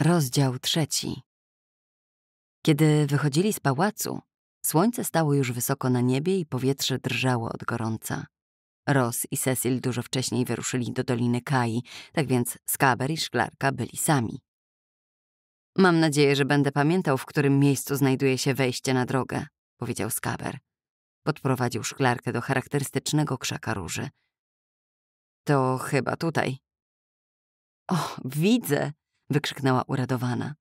Rozdział trzeci. Kiedy wychodzili z pałacu, słońce stało już wysoko na niebie i powietrze drżało od gorąca. Ross i Cecil dużo wcześniej wyruszyli do Doliny Kai, tak więc Skaber i Szklarka byli sami. Mam nadzieję, że będę pamiętał, w którym miejscu znajduje się wejście na drogę, powiedział Skaber. Podprowadził Szklarkę do charakterystycznego krzaka róży. To chyba tutaj. O, widzę, wykrzyknęła uradowana.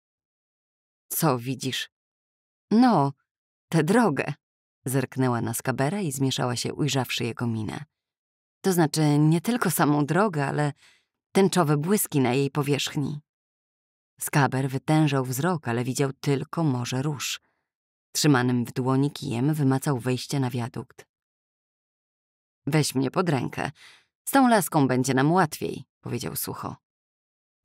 Co widzisz? No, tę drogę. Zerknęła na skabera i zmieszała się, ujrzawszy jego minę. To znaczy nie tylko samą drogę, ale tęczowe błyski na jej powierzchni. Skaber wytężał wzrok, ale widział tylko morze róż. Trzymanym w dłoni kijem wymacał wejście na wiadukt. Weź mnie pod rękę. Z tą laską będzie nam łatwiej, powiedział sucho.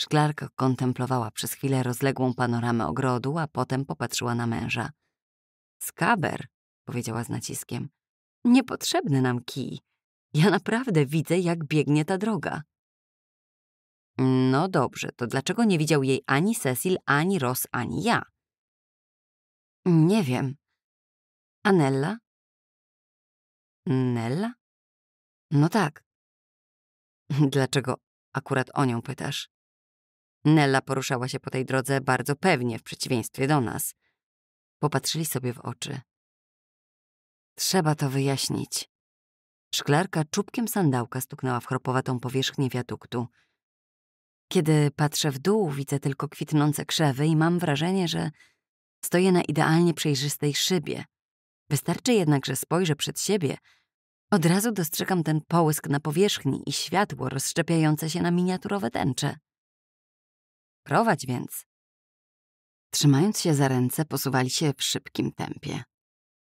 Szklarka kontemplowała przez chwilę rozległą panoramę ogrodu, a potem popatrzyła na męża. Skaber, powiedziała z naciskiem. Niepotrzebny nam kij. Ja naprawdę widzę, jak biegnie ta droga. No dobrze, to dlaczego nie widział jej ani Cecil, ani Ross, ani ja? Nie wiem. Anella? Nella? No tak. Dlaczego akurat o nią pytasz? Nella poruszała się po tej drodze bardzo pewnie, w przeciwieństwie do nas. Popatrzyli sobie w oczy. Trzeba to wyjaśnić. Szklarka czubkiem sandałka stuknęła w chropowatą powierzchnię wiaduktu. Kiedy patrzę w dół, widzę tylko kwitnące krzewy i mam wrażenie, że stoję na idealnie przejrzystej szybie. Wystarczy jednak, że spojrzę przed siebie. Od razu dostrzegam ten połysk na powierzchni i światło rozszczepiające się na miniaturowe tęcze. Prowadź więc. Trzymając się za ręce, posuwali się w szybkim tempie.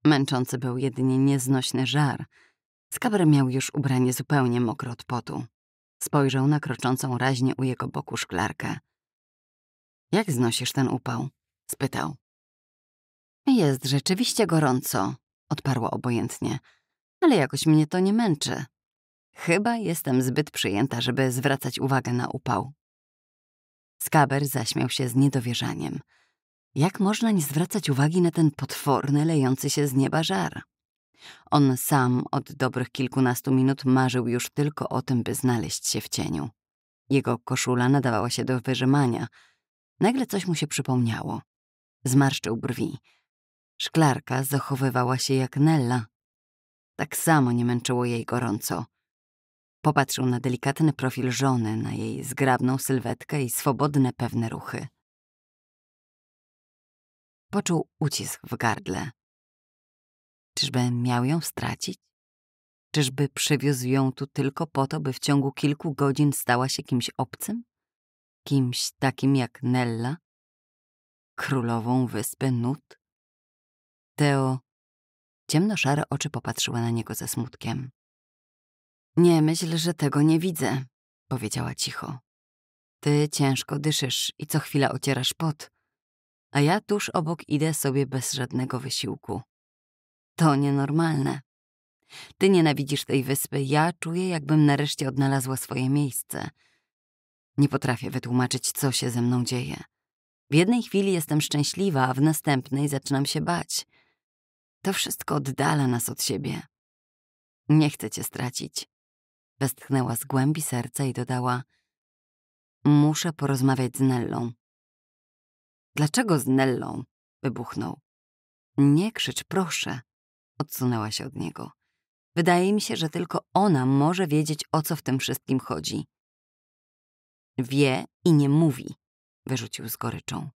Męczący był jedynie nieznośny żar. Skaber miał już ubranie zupełnie mokre od potu. Spojrzał na kroczącą raźnie u jego boku szklarkę. Jak znosisz ten upał? spytał. Jest rzeczywiście gorąco, odparła obojętnie, ale jakoś mnie to nie męczy. Chyba jestem zbyt przyjęta, żeby zwracać uwagę na upał. Skaber zaśmiał się z niedowierzaniem. Jak można nie zwracać uwagi na ten potworny, lejący się z nieba żar? On sam od dobrych kilkunastu minut marzył już tylko o tym, by znaleźć się w cieniu. Jego koszula nadawała się do wyrzymania. Nagle coś mu się przypomniało. Zmarszczył brwi. Szklarka zachowywała się jak Nella. Tak samo nie męczyło jej gorąco. Popatrzył na delikatny profil żony, na jej zgrabną sylwetkę i swobodne pewne ruchy. Poczuł ucisk w gardle. Czyżby miał ją stracić? Czyżby przywiózł ją tu tylko po to, by w ciągu kilku godzin stała się kimś obcym? Kimś takim jak Nella? Królową wyspy Nut? Teo ciemno-szare oczy popatrzyły na niego ze smutkiem. Nie myśl, że tego nie widzę, powiedziała cicho. Ty ciężko dyszysz i co chwila ocierasz pot, a ja tuż obok idę sobie bez żadnego wysiłku. To nienormalne. Ty nienawidzisz tej wyspy, ja czuję, jakbym nareszcie odnalazła swoje miejsce. Nie potrafię wytłumaczyć, co się ze mną dzieje. W jednej chwili jestem szczęśliwa, a w następnej zaczynam się bać. To wszystko oddala nas od siebie. Nie chcę cię stracić. Westchnęła z głębi serca i dodała: Muszę porozmawiać z Nellą. Dlaczego z Nellą? wybuchnął. Nie krzycz, proszę, odsunęła się od niego. Wydaje mi się, że tylko ona może wiedzieć, o co w tym wszystkim chodzi. Wie i nie mówi, wyrzucił z goryczą.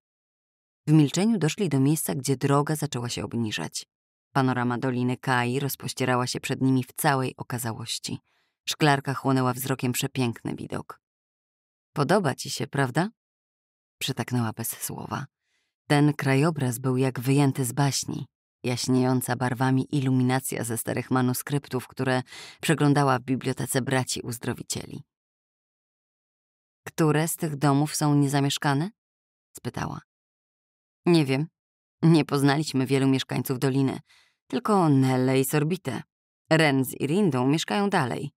W milczeniu doszli do miejsca, gdzie droga zaczęła się obniżać. Panorama Doliny Kai rozpościerała się przed nimi w całej okazałości. Szklarka chłonęła wzrokiem przepiękny widok. Podoba ci się, prawda? Przytaknęła bez słowa. Ten krajobraz był jak wyjęty z baśni, jaśniejąca barwami iluminacja ze starych manuskryptów, które przeglądała w bibliotece braci uzdrowicieli. Które z tych domów są niezamieszkane? spytała. Nie wiem. Nie poznaliśmy wielu mieszkańców doliny, tylko Nelle i Sorbite. Ren z Irindą mieszkają dalej.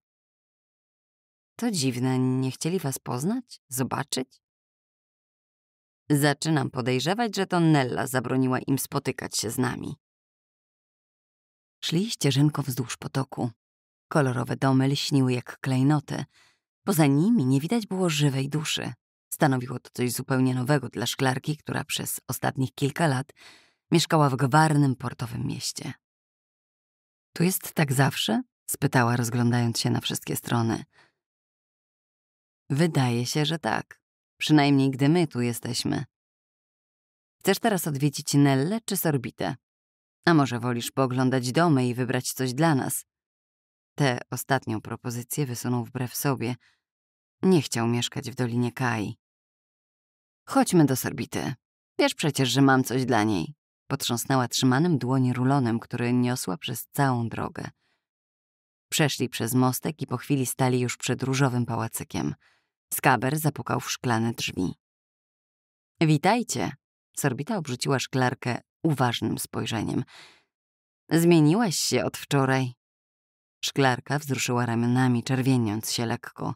To dziwne, nie chcieli was poznać? Zobaczyć? Zaczynam podejrzewać, że to Nella zabroniła im spotykać się z nami. Szli ścieżynką wzdłuż potoku. Kolorowe domy lśniły jak klejnoty. Poza nimi nie widać było żywej duszy. Stanowiło to coś zupełnie nowego dla szklarki, która przez ostatnich kilka lat mieszkała w gwarnym portowym mieście. Tu jest tak zawsze? spytała, rozglądając się na wszystkie strony. Wydaje się, że tak. Przynajmniej gdy my tu jesteśmy. Chcesz teraz odwiedzić Nellę czy Sorbitę? A może wolisz pooglądać domy i wybrać coś dla nas? Tę ostatnią propozycję wysunął wbrew sobie. Nie chciał mieszkać w Dolinie Kai. Chodźmy do Sorbity. Wiesz przecież, że mam coś dla niej. Potrząsnęła trzymanym dłoni rulonem, który niosła przez całą drogę. Przeszli przez mostek i po chwili stali już przed różowym pałacykiem — Skaber zapukał w szklane drzwi. Witajcie. Sorbita obrzuciła szklarkę uważnym spojrzeniem. Zmieniłaś się od wczoraj. Szklarka wzruszyła ramionami, czerwieniąc się lekko.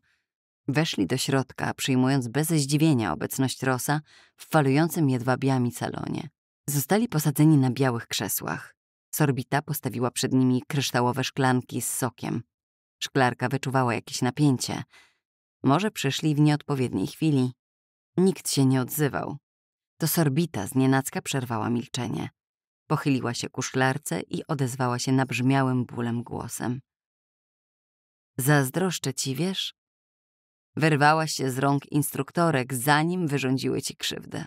Weszli do środka, przyjmując bez zdziwienia obecność Rosa w falującym jedwabiami salonie. Zostali posadzeni na białych krzesłach. Sorbita postawiła przed nimi kryształowe szklanki z sokiem. Szklarka wyczuwała jakieś napięcie — może przyszli w nieodpowiedniej chwili. Nikt się nie odzywał. To sorbita z przerwała milczenie. Pochyliła się ku szklarce i odezwała się nabrzmiałym bólem głosem. Zazdroszczę ci, wiesz? Wyrwałaś się z rąk instruktorek, zanim wyrządziły ci krzywdę.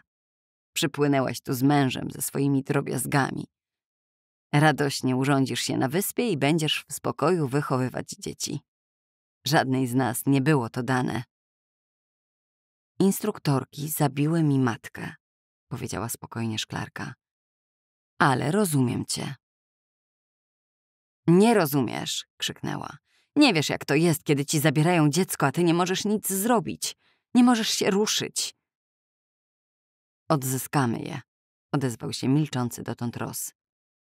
Przypłynęłaś tu z mężem, ze swoimi drobiazgami. Radośnie urządzisz się na wyspie i będziesz w spokoju wychowywać dzieci. Żadnej z nas nie było to dane. Instruktorki zabiły mi matkę, powiedziała spokojnie szklarka. Ale rozumiem cię. Nie rozumiesz, krzyknęła. Nie wiesz, jak to jest, kiedy ci zabierają dziecko, a ty nie możesz nic zrobić. Nie możesz się ruszyć. Odzyskamy je, odezwał się milczący dotąd Ros.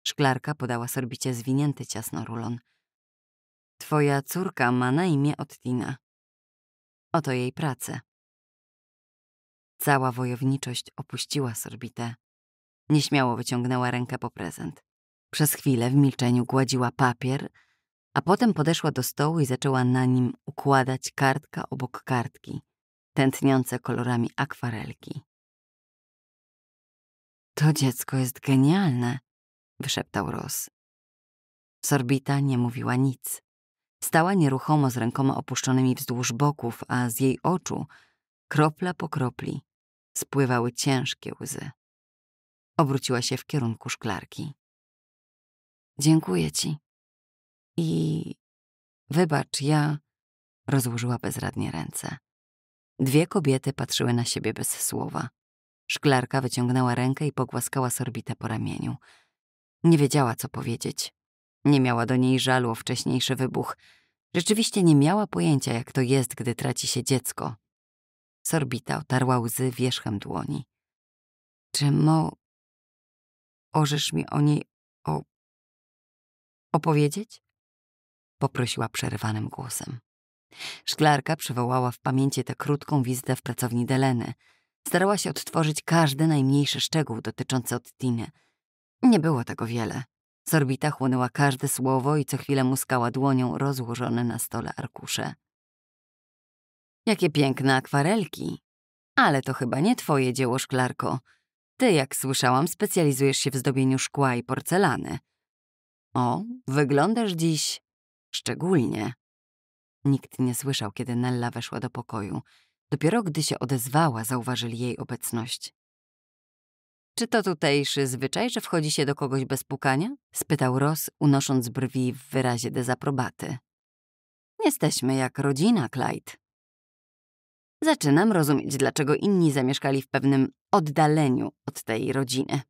Szklarka podała sorbicie zwinięty ciasno rulon. Twoja córka ma na imię Ottina. Oto jej pracę. Cała wojowniczość opuściła Sorbitę. Nieśmiało wyciągnęła rękę po prezent. Przez chwilę w milczeniu gładziła papier, a potem podeszła do stołu i zaczęła na nim układać kartka obok kartki, tętniące kolorami akwarelki. To dziecko jest genialne, wyszeptał Ross. Sorbita nie mówiła nic. Stała nieruchomo z rękoma opuszczonymi wzdłuż boków, a z jej oczu, kropla po kropli, spływały ciężkie łzy. Obróciła się w kierunku szklarki. Dziękuję ci. I wybacz, ja rozłożyła bezradnie ręce. Dwie kobiety patrzyły na siebie bez słowa. Szklarka wyciągnęła rękę i pogłaskała sorbitę po ramieniu. Nie wiedziała, co powiedzieć. Nie miała do niej żalu o wcześniejszy wybuch. Rzeczywiście nie miała pojęcia, jak to jest, gdy traci się dziecko. Sorbita otarła łzy wierzchem dłoni. Czy mo... Orzesz mi o niej o... opowiedzieć? Poprosiła przerwanym głosem. Szklarka przywołała w pamięci tę krótką wizytę w pracowni Deleny. Starała się odtworzyć każdy najmniejszy szczegół dotyczący Ottiny. Nie było tego wiele. Sorbita chłonęła każde słowo i co chwilę muskała dłonią rozłożone na stole arkusze. Jakie piękne akwarelki. Ale to chyba nie twoje dzieło, szklarko. Ty, jak słyszałam, specjalizujesz się w zdobieniu szkła i porcelany. O, wyglądasz dziś szczególnie. Nikt nie słyszał, kiedy Nella weszła do pokoju. Dopiero gdy się odezwała, zauważyli jej obecność. Czy to tutejszy zwyczaj, że wchodzi się do kogoś bez pukania? spytał Ross, unosząc brwi w wyrazie dezaprobaty. Jesteśmy jak rodzina, Clyde. Zaczynam rozumieć, dlaczego inni zamieszkali w pewnym oddaleniu od tej rodziny.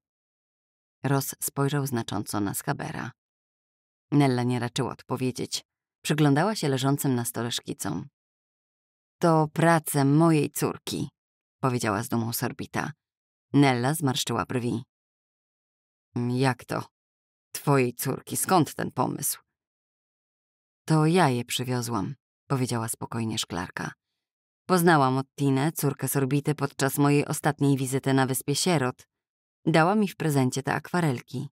Ross spojrzał znacząco na Skabera. Nella nie raczyła odpowiedzieć. Przyglądała się leżącym na stole szkicom. To prace mojej córki, powiedziała z dumą Sorbita. Nella zmarszczyła brwi. Mm, jak to? Twojej córki, skąd ten pomysł? To ja je przywiozłam, powiedziała spokojnie szklarka. Poznałam Ottinę, córkę Sorbity, podczas mojej ostatniej wizyty na Wyspie Sierot. Dała mi w prezencie te akwarelki.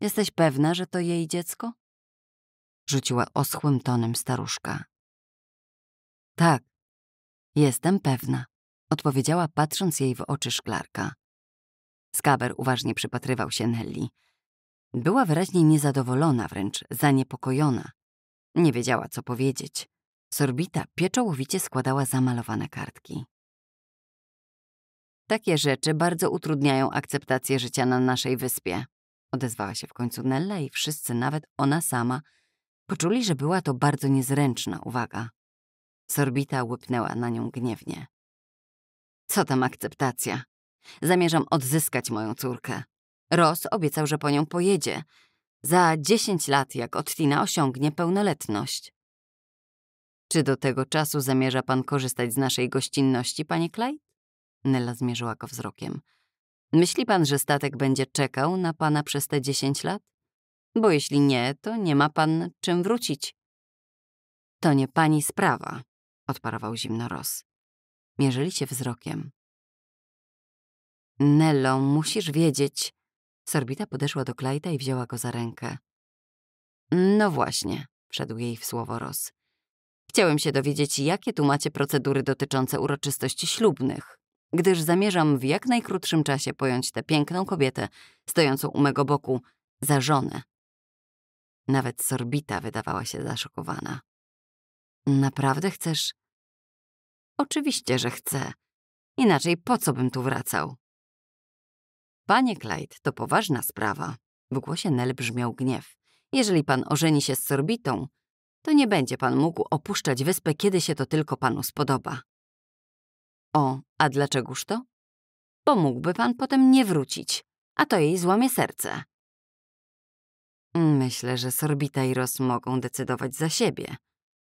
Jesteś pewna, że to jej dziecko? Rzuciła oschłym tonem staruszka. Tak, jestem pewna odpowiedziała patrząc jej w oczy szklarka. Skaber uważnie przypatrywał się Nelly. Była wyraźnie niezadowolona, wręcz zaniepokojona. Nie wiedziała, co powiedzieć. Sorbita pieczołowicie składała zamalowane kartki. Takie rzeczy bardzo utrudniają akceptację życia na naszej wyspie, odezwała się w końcu Nella i wszyscy, nawet ona sama, poczuli, że była to bardzo niezręczna uwaga. Sorbita łypnęła na nią gniewnie. Co tam akceptacja? Zamierzam odzyskać moją córkę. Ross obiecał, że po nią pojedzie. Za dziesięć lat, jak Ottina osiągnie pełnoletność. Czy do tego czasu zamierza pan korzystać z naszej gościnności, panie Clyde? Nella zmierzyła go wzrokiem. Myśli pan, że statek będzie czekał na pana przez te dziesięć lat? Bo jeśli nie, to nie ma pan czym wrócić. To nie pani sprawa, odparował zimno Ross. Mierzyli się wzrokiem. Nello, musisz wiedzieć. Sorbita podeszła do Klajta i wzięła go za rękę. No właśnie, wszedł jej w słowo Ros. Chciałem się dowiedzieć, jakie tu macie procedury dotyczące uroczystości ślubnych, gdyż zamierzam w jak najkrótszym czasie pojąć tę piękną kobietę stojącą u mego boku za żonę. Nawet Sorbita wydawała się zaszokowana. Naprawdę chcesz Oczywiście, że chcę. Inaczej po co bym tu wracał? Panie Clyde, to poważna sprawa. W głosie Nel brzmiał gniew. Jeżeli pan ożeni się z Sorbitą, to nie będzie pan mógł opuszczać wyspę, kiedy się to tylko panu spodoba. O, a dlaczegoż to? Bo mógłby pan potem nie wrócić, a to jej złamie serce. Myślę, że Sorbita i Ross mogą decydować za siebie,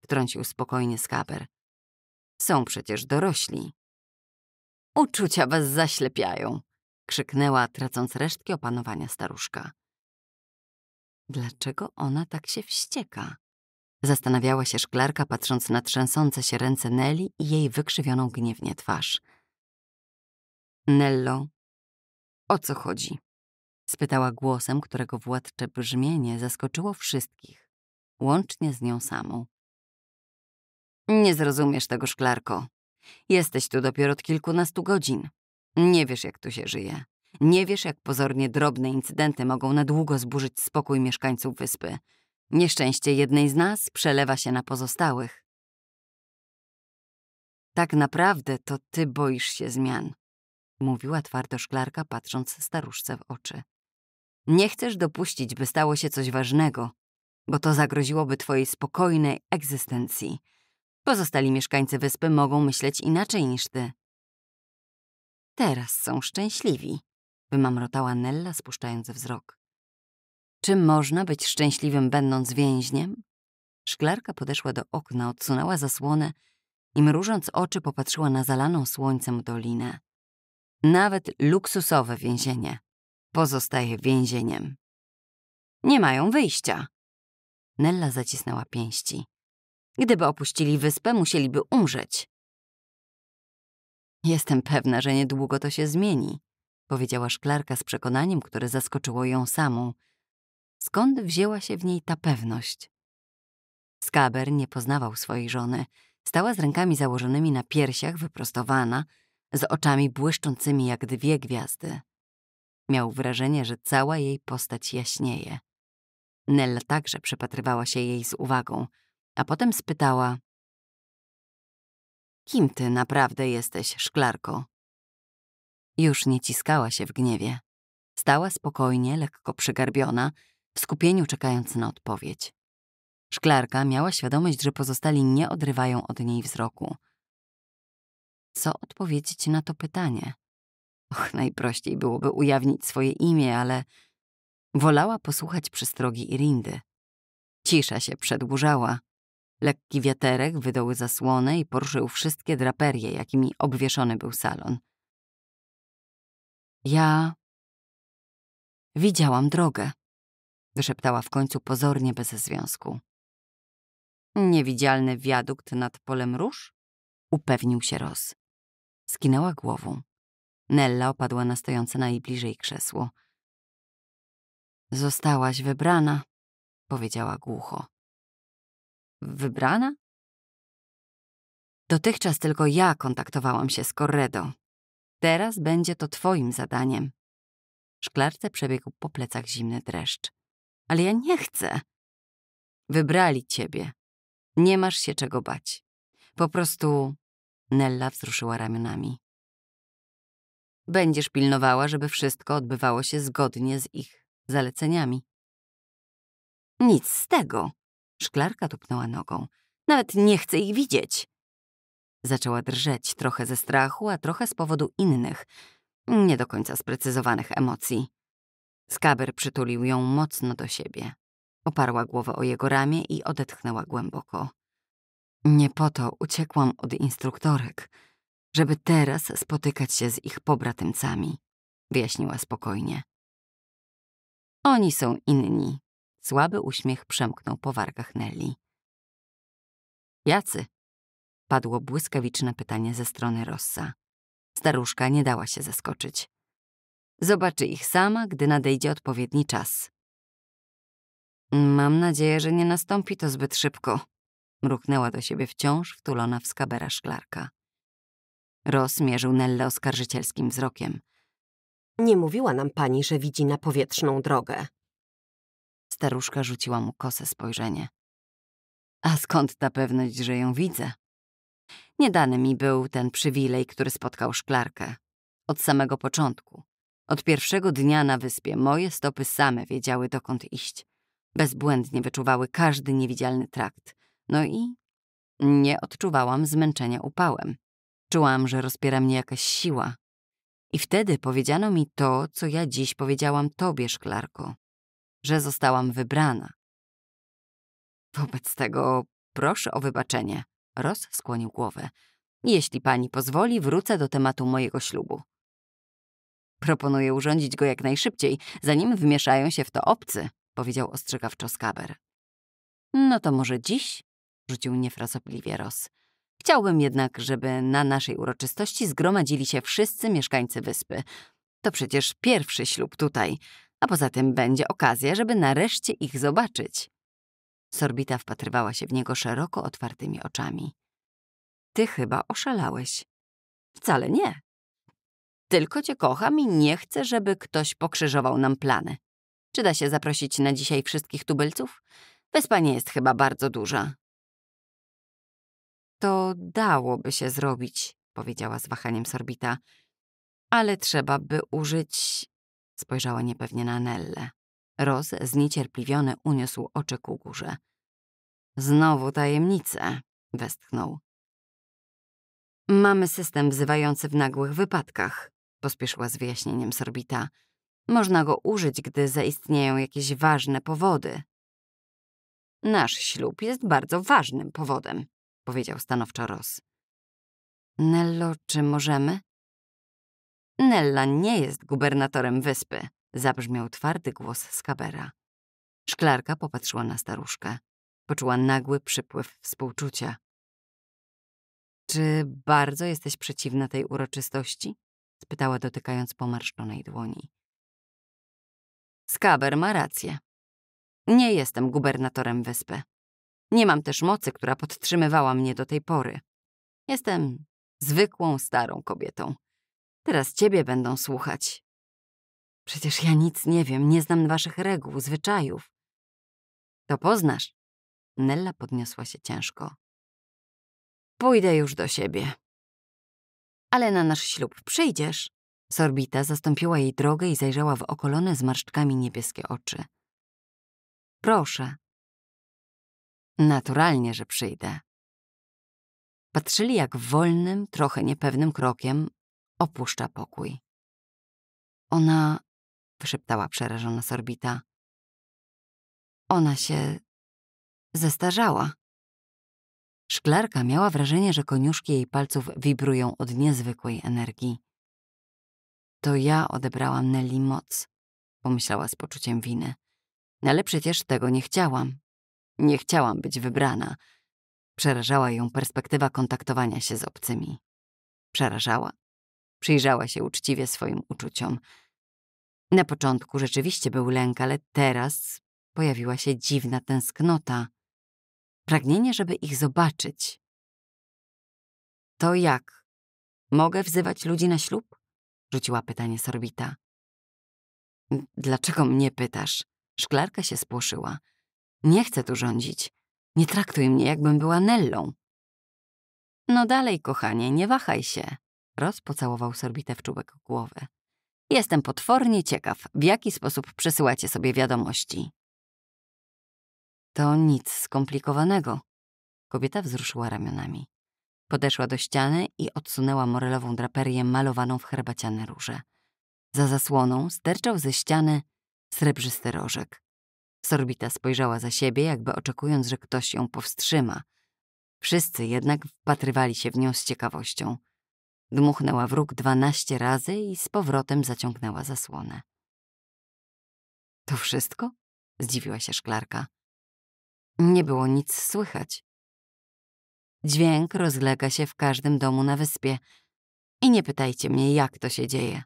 wtrącił spokojnie skaper. Są przecież dorośli. Uczucia was zaślepiają, krzyknęła, tracąc resztki opanowania staruszka. Dlaczego ona tak się wścieka? Zastanawiała się szklarka, patrząc na trzęsące się ręce Nelly i jej wykrzywioną gniewnie twarz. Nello, o co chodzi? spytała głosem, którego władcze brzmienie zaskoczyło wszystkich, łącznie z nią samą. Nie zrozumiesz tego, szklarko. Jesteś tu dopiero od kilkunastu godzin. Nie wiesz, jak tu się żyje. Nie wiesz, jak pozornie drobne incydenty mogą na długo zburzyć spokój mieszkańców wyspy. Nieszczęście jednej z nas przelewa się na pozostałych. Tak naprawdę to ty boisz się zmian, mówiła twardo szklarka, patrząc staruszce w oczy. Nie chcesz dopuścić, by stało się coś ważnego, bo to zagroziłoby twojej spokojnej egzystencji. Pozostali mieszkańcy wyspy mogą myśleć inaczej niż ty. Teraz są szczęśliwi, wymamrotała Nella, spuszczając wzrok. Czy można być szczęśliwym, będąc więźniem? Szklarka podeszła do okna, odsunęła zasłonę i mrużąc oczy popatrzyła na zalaną słońcem dolinę. Nawet luksusowe więzienie pozostaje więzieniem. Nie mają wyjścia. Nella zacisnęła pięści. Gdyby opuścili wyspę, musieliby umrzeć. Jestem pewna, że niedługo to się zmieni, powiedziała szklarka z przekonaniem, które zaskoczyło ją samą. Skąd wzięła się w niej ta pewność? Skaber nie poznawał swojej żony. Stała z rękami założonymi na piersiach, wyprostowana, z oczami błyszczącymi jak dwie gwiazdy. Miał wrażenie, że cała jej postać jaśnieje. Nella także przypatrywała się jej z uwagą — a potem spytała: Kim ty naprawdę jesteś, szklarko? Już nie ciskała się w gniewie. Stała spokojnie, lekko przygarbiona, w skupieniu czekając na odpowiedź. Szklarka miała świadomość, że pozostali nie odrywają od niej wzroku. Co odpowiedzieć na to pytanie? Och, najprościej byłoby ujawnić swoje imię, ale wolała posłuchać przystrogi Irindy. Cisza się przedłużała, Lekki wiaterek wydoły zasłonę i poruszył wszystkie draperie, jakimi obwieszony był salon. Ja widziałam drogę, wyszeptała w końcu pozornie bez związku. Niewidzialny wiadukt nad polem róż? Upewnił się Roz. Skinęła głową. Nella opadła na stojące najbliżej krzesło. Zostałaś wybrana, powiedziała głucho. Wybrana? Dotychczas tylko ja kontaktowałam się z Corredo. Teraz będzie to twoim zadaniem. Szklarce przebiegł po plecach zimny dreszcz. Ale ja nie chcę. Wybrali ciebie. Nie masz się czego bać. Po prostu... Nella wzruszyła ramionami. Będziesz pilnowała, żeby wszystko odbywało się zgodnie z ich zaleceniami. Nic z tego, Szklarka tupnęła nogą. Nawet nie chcę ich widzieć. Zaczęła drżeć, trochę ze strachu, a trochę z powodu innych, nie do końca sprecyzowanych emocji. Skaber przytulił ją mocno do siebie. Oparła głowę o jego ramię i odetchnęła głęboko. Nie po to uciekłam od instruktorek, żeby teraz spotykać się z ich pobratymcami, wyjaśniła spokojnie. Oni są inni, Słaby uśmiech przemknął po wargach Nelly. Jacy? Padło błyskawiczne pytanie ze strony Rossa. Staruszka nie dała się zaskoczyć. Zobaczy ich sama, gdy nadejdzie odpowiedni czas. Mam nadzieję, że nie nastąpi to zbyt szybko. Mruknęła do siebie wciąż wtulona w skabera szklarka. Ross mierzył Nellę oskarżycielskim wzrokiem. Nie mówiła nam pani, że widzi na powietrzną drogę. Staruszka rzuciła mu kose spojrzenie. A skąd ta pewność, że ją widzę? Niedany mi był ten przywilej, który spotkał szklarkę. Od samego początku. Od pierwszego dnia na wyspie moje stopy same wiedziały, dokąd iść. Bezbłędnie wyczuwały każdy niewidzialny trakt. No i nie odczuwałam zmęczenia upałem. Czułam, że rozpiera mnie jakaś siła. I wtedy powiedziano mi to, co ja dziś powiedziałam tobie, szklarko że zostałam wybrana. Wobec tego proszę o wybaczenie. Ross skłonił głowę. Jeśli pani pozwoli, wrócę do tematu mojego ślubu. Proponuję urządzić go jak najszybciej, zanim wmieszają się w to obcy, powiedział ostrzegawczo Skaber. No to może dziś? rzucił niefrasobliwie Ross. Chciałbym jednak, żeby na naszej uroczystości zgromadzili się wszyscy mieszkańcy wyspy. To przecież pierwszy ślub tutaj a poza tym będzie okazja, żeby nareszcie ich zobaczyć. Sorbita wpatrywała się w niego szeroko otwartymi oczami. Ty chyba oszalałeś. Wcale nie. Tylko cię kocham i nie chcę, żeby ktoś pokrzyżował nam plany. Czy da się zaprosić na dzisiaj wszystkich tubylców? Wyspa nie jest chyba bardzo duża. To dałoby się zrobić, powiedziała z wahaniem Sorbita, ale trzeba by użyć Spojrzała niepewnie na Nelle. Roz zniecierpliwiony uniósł oczy ku górze. Znowu tajemnice, westchnął. Mamy system wzywający w nagłych wypadkach, pospieszyła z wyjaśnieniem Sorbita. Można go użyć, gdy zaistnieją jakieś ważne powody. Nasz ślub jest bardzo ważnym powodem, powiedział stanowczo Roz. Nello, czy możemy? Nella nie jest gubernatorem wyspy, zabrzmiał twardy głos Skabera. Szklarka popatrzyła na staruszkę. Poczuła nagły przypływ współczucia. Czy bardzo jesteś przeciwna tej uroczystości? spytała dotykając pomarszczonej dłoni. Skaber ma rację. Nie jestem gubernatorem wyspy. Nie mam też mocy, która podtrzymywała mnie do tej pory. Jestem zwykłą, starą kobietą. Teraz ciebie będą słuchać. Przecież ja nic nie wiem, nie znam waszych reguł, zwyczajów. To poznasz. Nella podniosła się ciężko. Pójdę już do siebie. Ale na nasz ślub przyjdziesz. Sorbita zastąpiła jej drogę i zajrzała w okolone zmarszczkami niebieskie oczy. Proszę. Naturalnie, że przyjdę. Patrzyli jak wolnym, trochę niepewnym krokiem opuszcza pokój. Ona, wyszeptała przerażona Sorbita. Ona się zestarzała. Szklarka miała wrażenie, że koniuszki jej palców wibrują od niezwykłej energii. To ja odebrałam Nelly moc, pomyślała z poczuciem winy. No ale przecież tego nie chciałam. Nie chciałam być wybrana. Przerażała ją perspektywa kontaktowania się z obcymi. Przerażała Przyjrzała się uczciwie swoim uczuciom. Na początku rzeczywiście był lęk, ale teraz pojawiła się dziwna tęsknota. Pragnienie, żeby ich zobaczyć. To jak? Mogę wzywać ludzi na ślub? Rzuciła pytanie Sorbita. Dlaczego mnie pytasz? Szklarka się spłoszyła. Nie chcę tu rządzić. Nie traktuj mnie, jakbym była Nellą. No dalej, kochanie, nie wahaj się. Roz pocałował sorbitę w czubek głowy. Jestem potwornie ciekaw, w jaki sposób przesyłacie sobie wiadomości. To nic skomplikowanego. Kobieta wzruszyła ramionami. Podeszła do ściany i odsunęła morelową draperię malowaną w herbaciane róże. Za zasłoną sterczał ze ściany srebrzysty rożek. Sorbita spojrzała za siebie, jakby oczekując, że ktoś ją powstrzyma. Wszyscy jednak wpatrywali się w nią z ciekawością. Dmuchnęła w róg dwanaście razy i z powrotem zaciągnęła zasłonę. To wszystko? Zdziwiła się szklarka. Nie było nic słychać. Dźwięk rozlega się w każdym domu na wyspie. I nie pytajcie mnie, jak to się dzieje.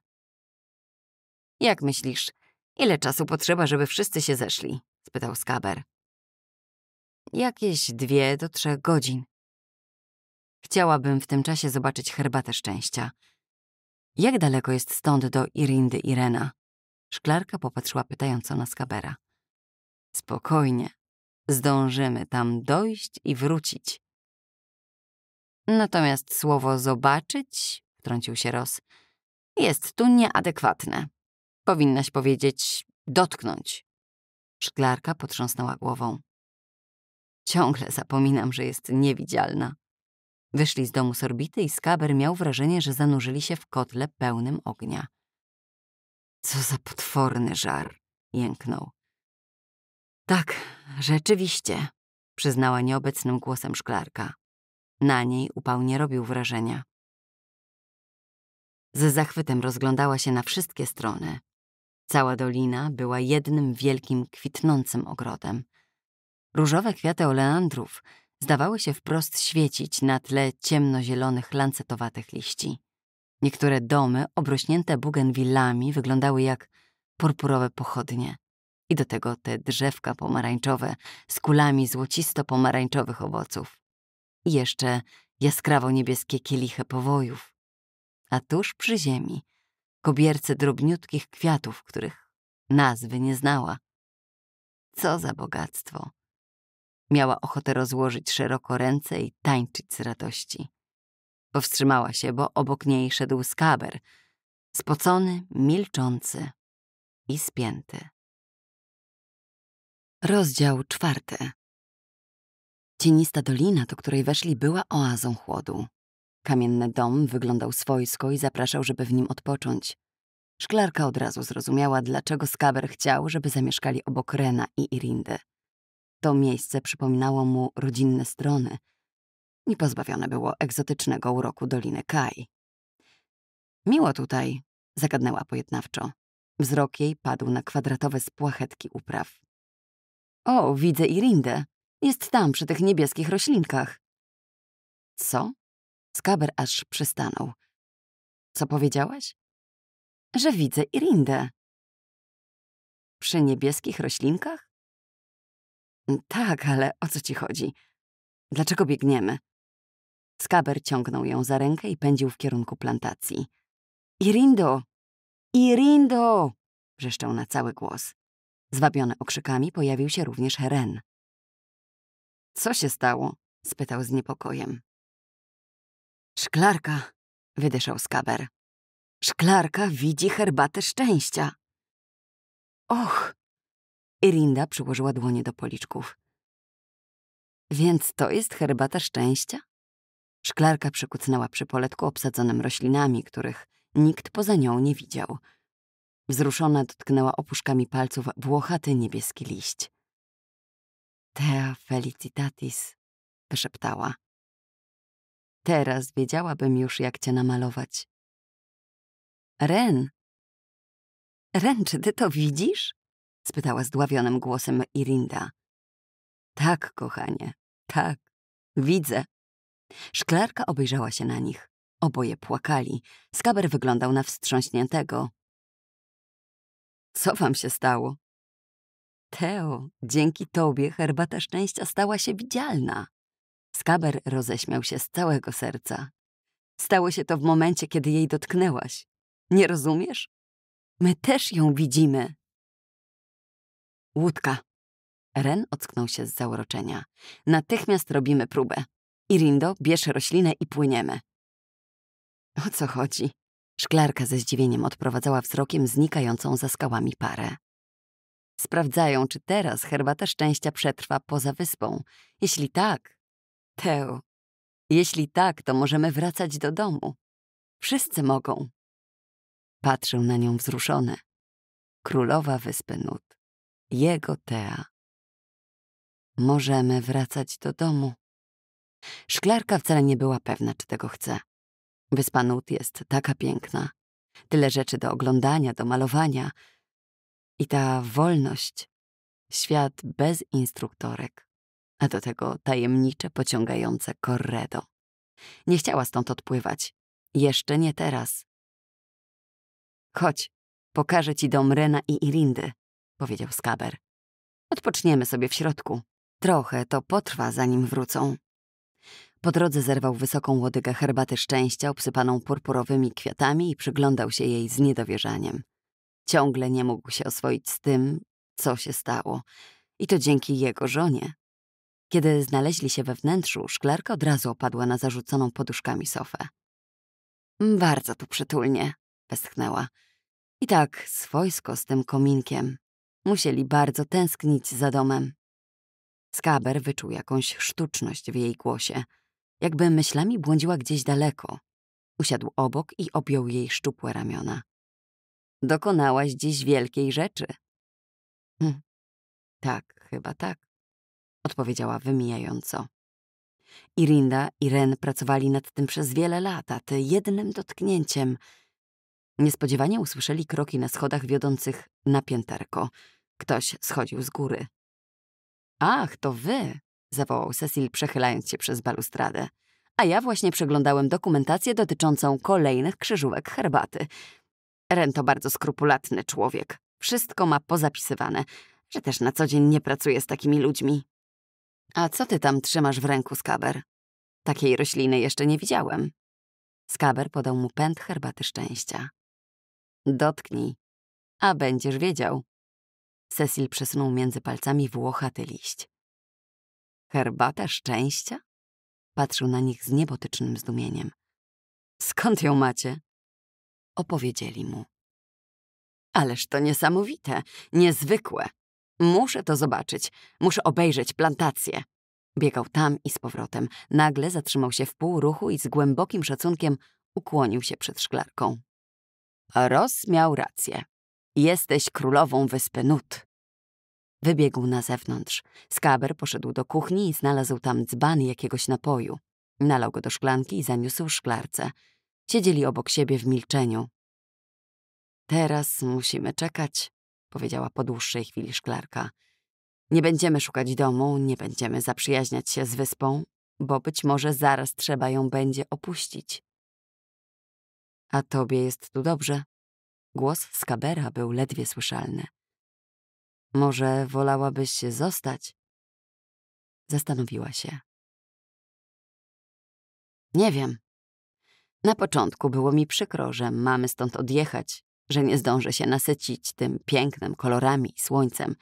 Jak myślisz, ile czasu potrzeba, żeby wszyscy się zeszli? spytał Skaber. Jakieś dwie do trzech godzin. Chciałabym w tym czasie zobaczyć herbatę szczęścia. Jak daleko jest stąd do Irindy Irena? Szklarka popatrzyła pytająco na Skabera. Spokojnie. Zdążymy tam dojść i wrócić. Natomiast słowo zobaczyć, wtrącił się Ros, jest tu nieadekwatne. Powinnaś powiedzieć dotknąć. Szklarka potrząsnęła głową. Ciągle zapominam, że jest niewidzialna. Wyszli z domu sorbity i skaber miał wrażenie, że zanurzyli się w kotle pełnym ognia. Co za potworny żar, jęknął. Tak, rzeczywiście, przyznała nieobecnym głosem szklarka. Na niej upał nie robił wrażenia. Ze zachwytem rozglądała się na wszystkie strony. Cała dolina była jednym wielkim, kwitnącym ogrodem. Różowe kwiaty oleandrów zdawały się wprost świecić na tle ciemnozielonych, lancetowatych liści. Niektóre domy obrośnięte bugenwillami wyglądały jak purpurowe pochodnie. I do tego te drzewka pomarańczowe z kulami złocisto-pomarańczowych owoców. I jeszcze jaskrawo-niebieskie kieliche powojów. A tuż przy ziemi kobierce drobniutkich kwiatów, których nazwy nie znała. Co za bogactwo! Miała ochotę rozłożyć szeroko ręce i tańczyć z radości. Powstrzymała się, bo obok niej szedł skaber, spocony, milczący i spięty. Rozdział czwarty. Cienista dolina, do której weszli, była oazą chłodu. Kamienny dom wyglądał swojsko i zapraszał, żeby w nim odpocząć. Szklarka od razu zrozumiała, dlaczego Skaber chciał, żeby zamieszkali obok Rena i Irindy. To miejsce przypominało mu rodzinne strony. Nie pozbawione było egzotycznego uroku Doliny Kai. Miło tutaj, zagadnęła pojednawczo. Wzrok jej padł na kwadratowe spłachetki upraw. O, widzę Irindę. Jest tam, przy tych niebieskich roślinkach. Co? Skaber aż przystanął. Co powiedziałaś? Że widzę Irindę. Przy niebieskich roślinkach? Tak, ale o co ci chodzi? Dlaczego biegniemy? Skaber ciągnął ją za rękę i pędził w kierunku plantacji. Irindo! Irindo! wrzeszczał na cały głos. Zwabiony okrzykami pojawił się również Heren. Co się stało? spytał z niepokojem. Szklarka, wydyszał Skaber. Szklarka widzi herbatę szczęścia. Och, Rinda przyłożyła dłonie do policzków. Więc to jest herbata szczęścia? Szklarka przykucnęła przy poletku obsadzonym roślinami, których nikt poza nią nie widział. Wzruszona dotknęła opuszkami palców włochaty niebieski liść. Tea felicitatis, wyszeptała. Teraz wiedziałabym już, jak cię namalować. Ren! Ren, czy ty to widzisz? spytała zdławionym głosem Irinda. Tak, kochanie, tak, widzę. Szklarka obejrzała się na nich. Oboje płakali. Skaber wyglądał na wstrząśniętego. Co wam się stało? Teo, dzięki tobie herbata szczęścia stała się widzialna. Skaber roześmiał się z całego serca. Stało się to w momencie, kiedy jej dotknęłaś. Nie rozumiesz? My też ją widzimy. Łódka. Ren ocknął się z zauroczenia. Natychmiast robimy próbę. Irindo, bierz roślinę i płyniemy. O co chodzi? Szklarka ze zdziwieniem odprowadzała wzrokiem znikającą za skałami parę. Sprawdzają, czy teraz herbata szczęścia przetrwa poza wyspą. Jeśli tak, Teo, jeśli tak, to możemy wracać do domu. Wszyscy mogą. Patrzył na nią wzruszony. Królowa Wyspy Nut jego Tea. Możemy wracać do domu. Szklarka wcale nie była pewna, czy tego chce. Wyspa Nut jest taka piękna. Tyle rzeczy do oglądania, do malowania. I ta wolność. Świat bez instruktorek. A do tego tajemnicze, pociągające Corredo. Nie chciała stąd odpływać. Jeszcze nie teraz. Chodź, pokażę ci dom Rena i Irindy powiedział Skaber. Odpoczniemy sobie w środku. Trochę to potrwa, zanim wrócą. Po drodze zerwał wysoką łodygę herbaty szczęścia obsypaną purpurowymi kwiatami i przyglądał się jej z niedowierzaniem. Ciągle nie mógł się oswoić z tym, co się stało. I to dzięki jego żonie. Kiedy znaleźli się we wnętrzu, szklarka od razu opadła na zarzuconą poduszkami sofę. Bardzo tu przytulnie, westchnęła. I tak swojsko z tym kominkiem. Musieli bardzo tęsknić za domem. Skaber wyczuł jakąś sztuczność w jej głosie, jakby myślami błądziła gdzieś daleko. Usiadł obok i objął jej szczupłe ramiona. Dokonałaś dziś wielkiej rzeczy. Hm. Tak, chyba tak, odpowiedziała wymijająco. Irinda i Ren pracowali nad tym przez wiele lat, a ty jednym dotknięciem Niespodziewanie usłyszeli kroki na schodach wiodących na pięterko. Ktoś schodził z góry. Ach, to wy! zawołał Cecil, przechylając się przez balustradę. A ja właśnie przeglądałem dokumentację dotyczącą kolejnych krzyżówek herbaty. Ren to bardzo skrupulatny człowiek. Wszystko ma pozapisywane, że też na co dzień nie pracuje z takimi ludźmi. A co ty tam trzymasz w ręku, Skaber? Takiej rośliny jeszcze nie widziałem. Skaber podał mu pęd herbaty szczęścia. Dotknij, a będziesz wiedział. Cecil przesunął między palcami włochaty liść. Herbata szczęścia? Patrzył na nich z niebotycznym zdumieniem. Skąd ją macie? Opowiedzieli mu. Ależ to niesamowite, niezwykłe. Muszę to zobaczyć, muszę obejrzeć plantację. Biegał tam i z powrotem. Nagle zatrzymał się w pół ruchu i z głębokim szacunkiem ukłonił się przed szklarką. Ros miał rację. Jesteś królową wyspy Nut. Wybiegł na zewnątrz. Skaber poszedł do kuchni i znalazł tam dzban jakiegoś napoju. Nalał go do szklanki i zaniósł szklarce. Siedzieli obok siebie w milczeniu. Teraz musimy czekać, powiedziała po dłuższej chwili szklarka. Nie będziemy szukać domu, nie będziemy zaprzyjaźniać się z wyspą, bo być może zaraz trzeba ją będzie opuścić. A tobie jest tu dobrze. Głos Skabera był ledwie słyszalny. Może wolałabyś zostać? Zastanowiła się. Nie wiem. Na początku było mi przykro, że mamy stąd odjechać, że nie zdążę się nasycić tym pięknym kolorami i słońcem,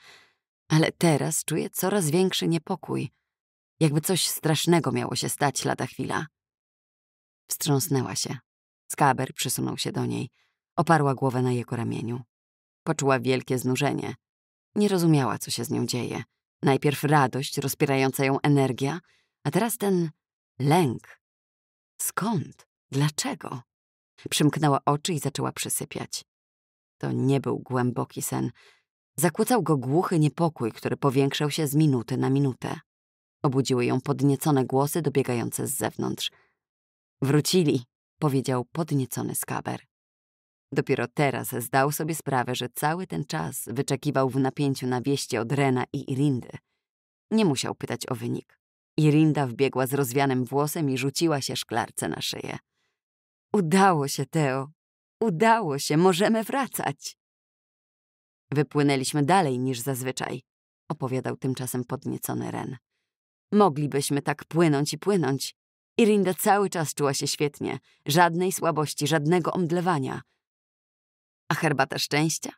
ale teraz czuję coraz większy niepokój, jakby coś strasznego miało się stać lada chwila. Wstrząsnęła się. Skaber przysunął się do niej. Oparła głowę na jego ramieniu. Poczuła wielkie znużenie. Nie rozumiała, co się z nią dzieje. Najpierw radość, rozpierająca ją energia, a teraz ten lęk. Skąd? Dlaczego? Przymknęła oczy i zaczęła przysypiać. To nie był głęboki sen. Zakłócał go głuchy niepokój, który powiększał się z minuty na minutę. Obudziły ją podniecone głosy dobiegające z zewnątrz. Wrócili, powiedział podniecony skaber. Dopiero teraz zdał sobie sprawę, że cały ten czas wyczekiwał w napięciu na wieści od Rena i Irindy. Nie musiał pytać o wynik. Irinda wbiegła z rozwianym włosem i rzuciła się szklarce na szyję. Udało się, Teo. Udało się, możemy wracać. Wypłynęliśmy dalej niż zazwyczaj, opowiadał tymczasem podniecony Ren. Moglibyśmy tak płynąć i płynąć, Irinda cały czas czuła się świetnie, żadnej słabości, żadnego omdlewania. A herbata szczęścia?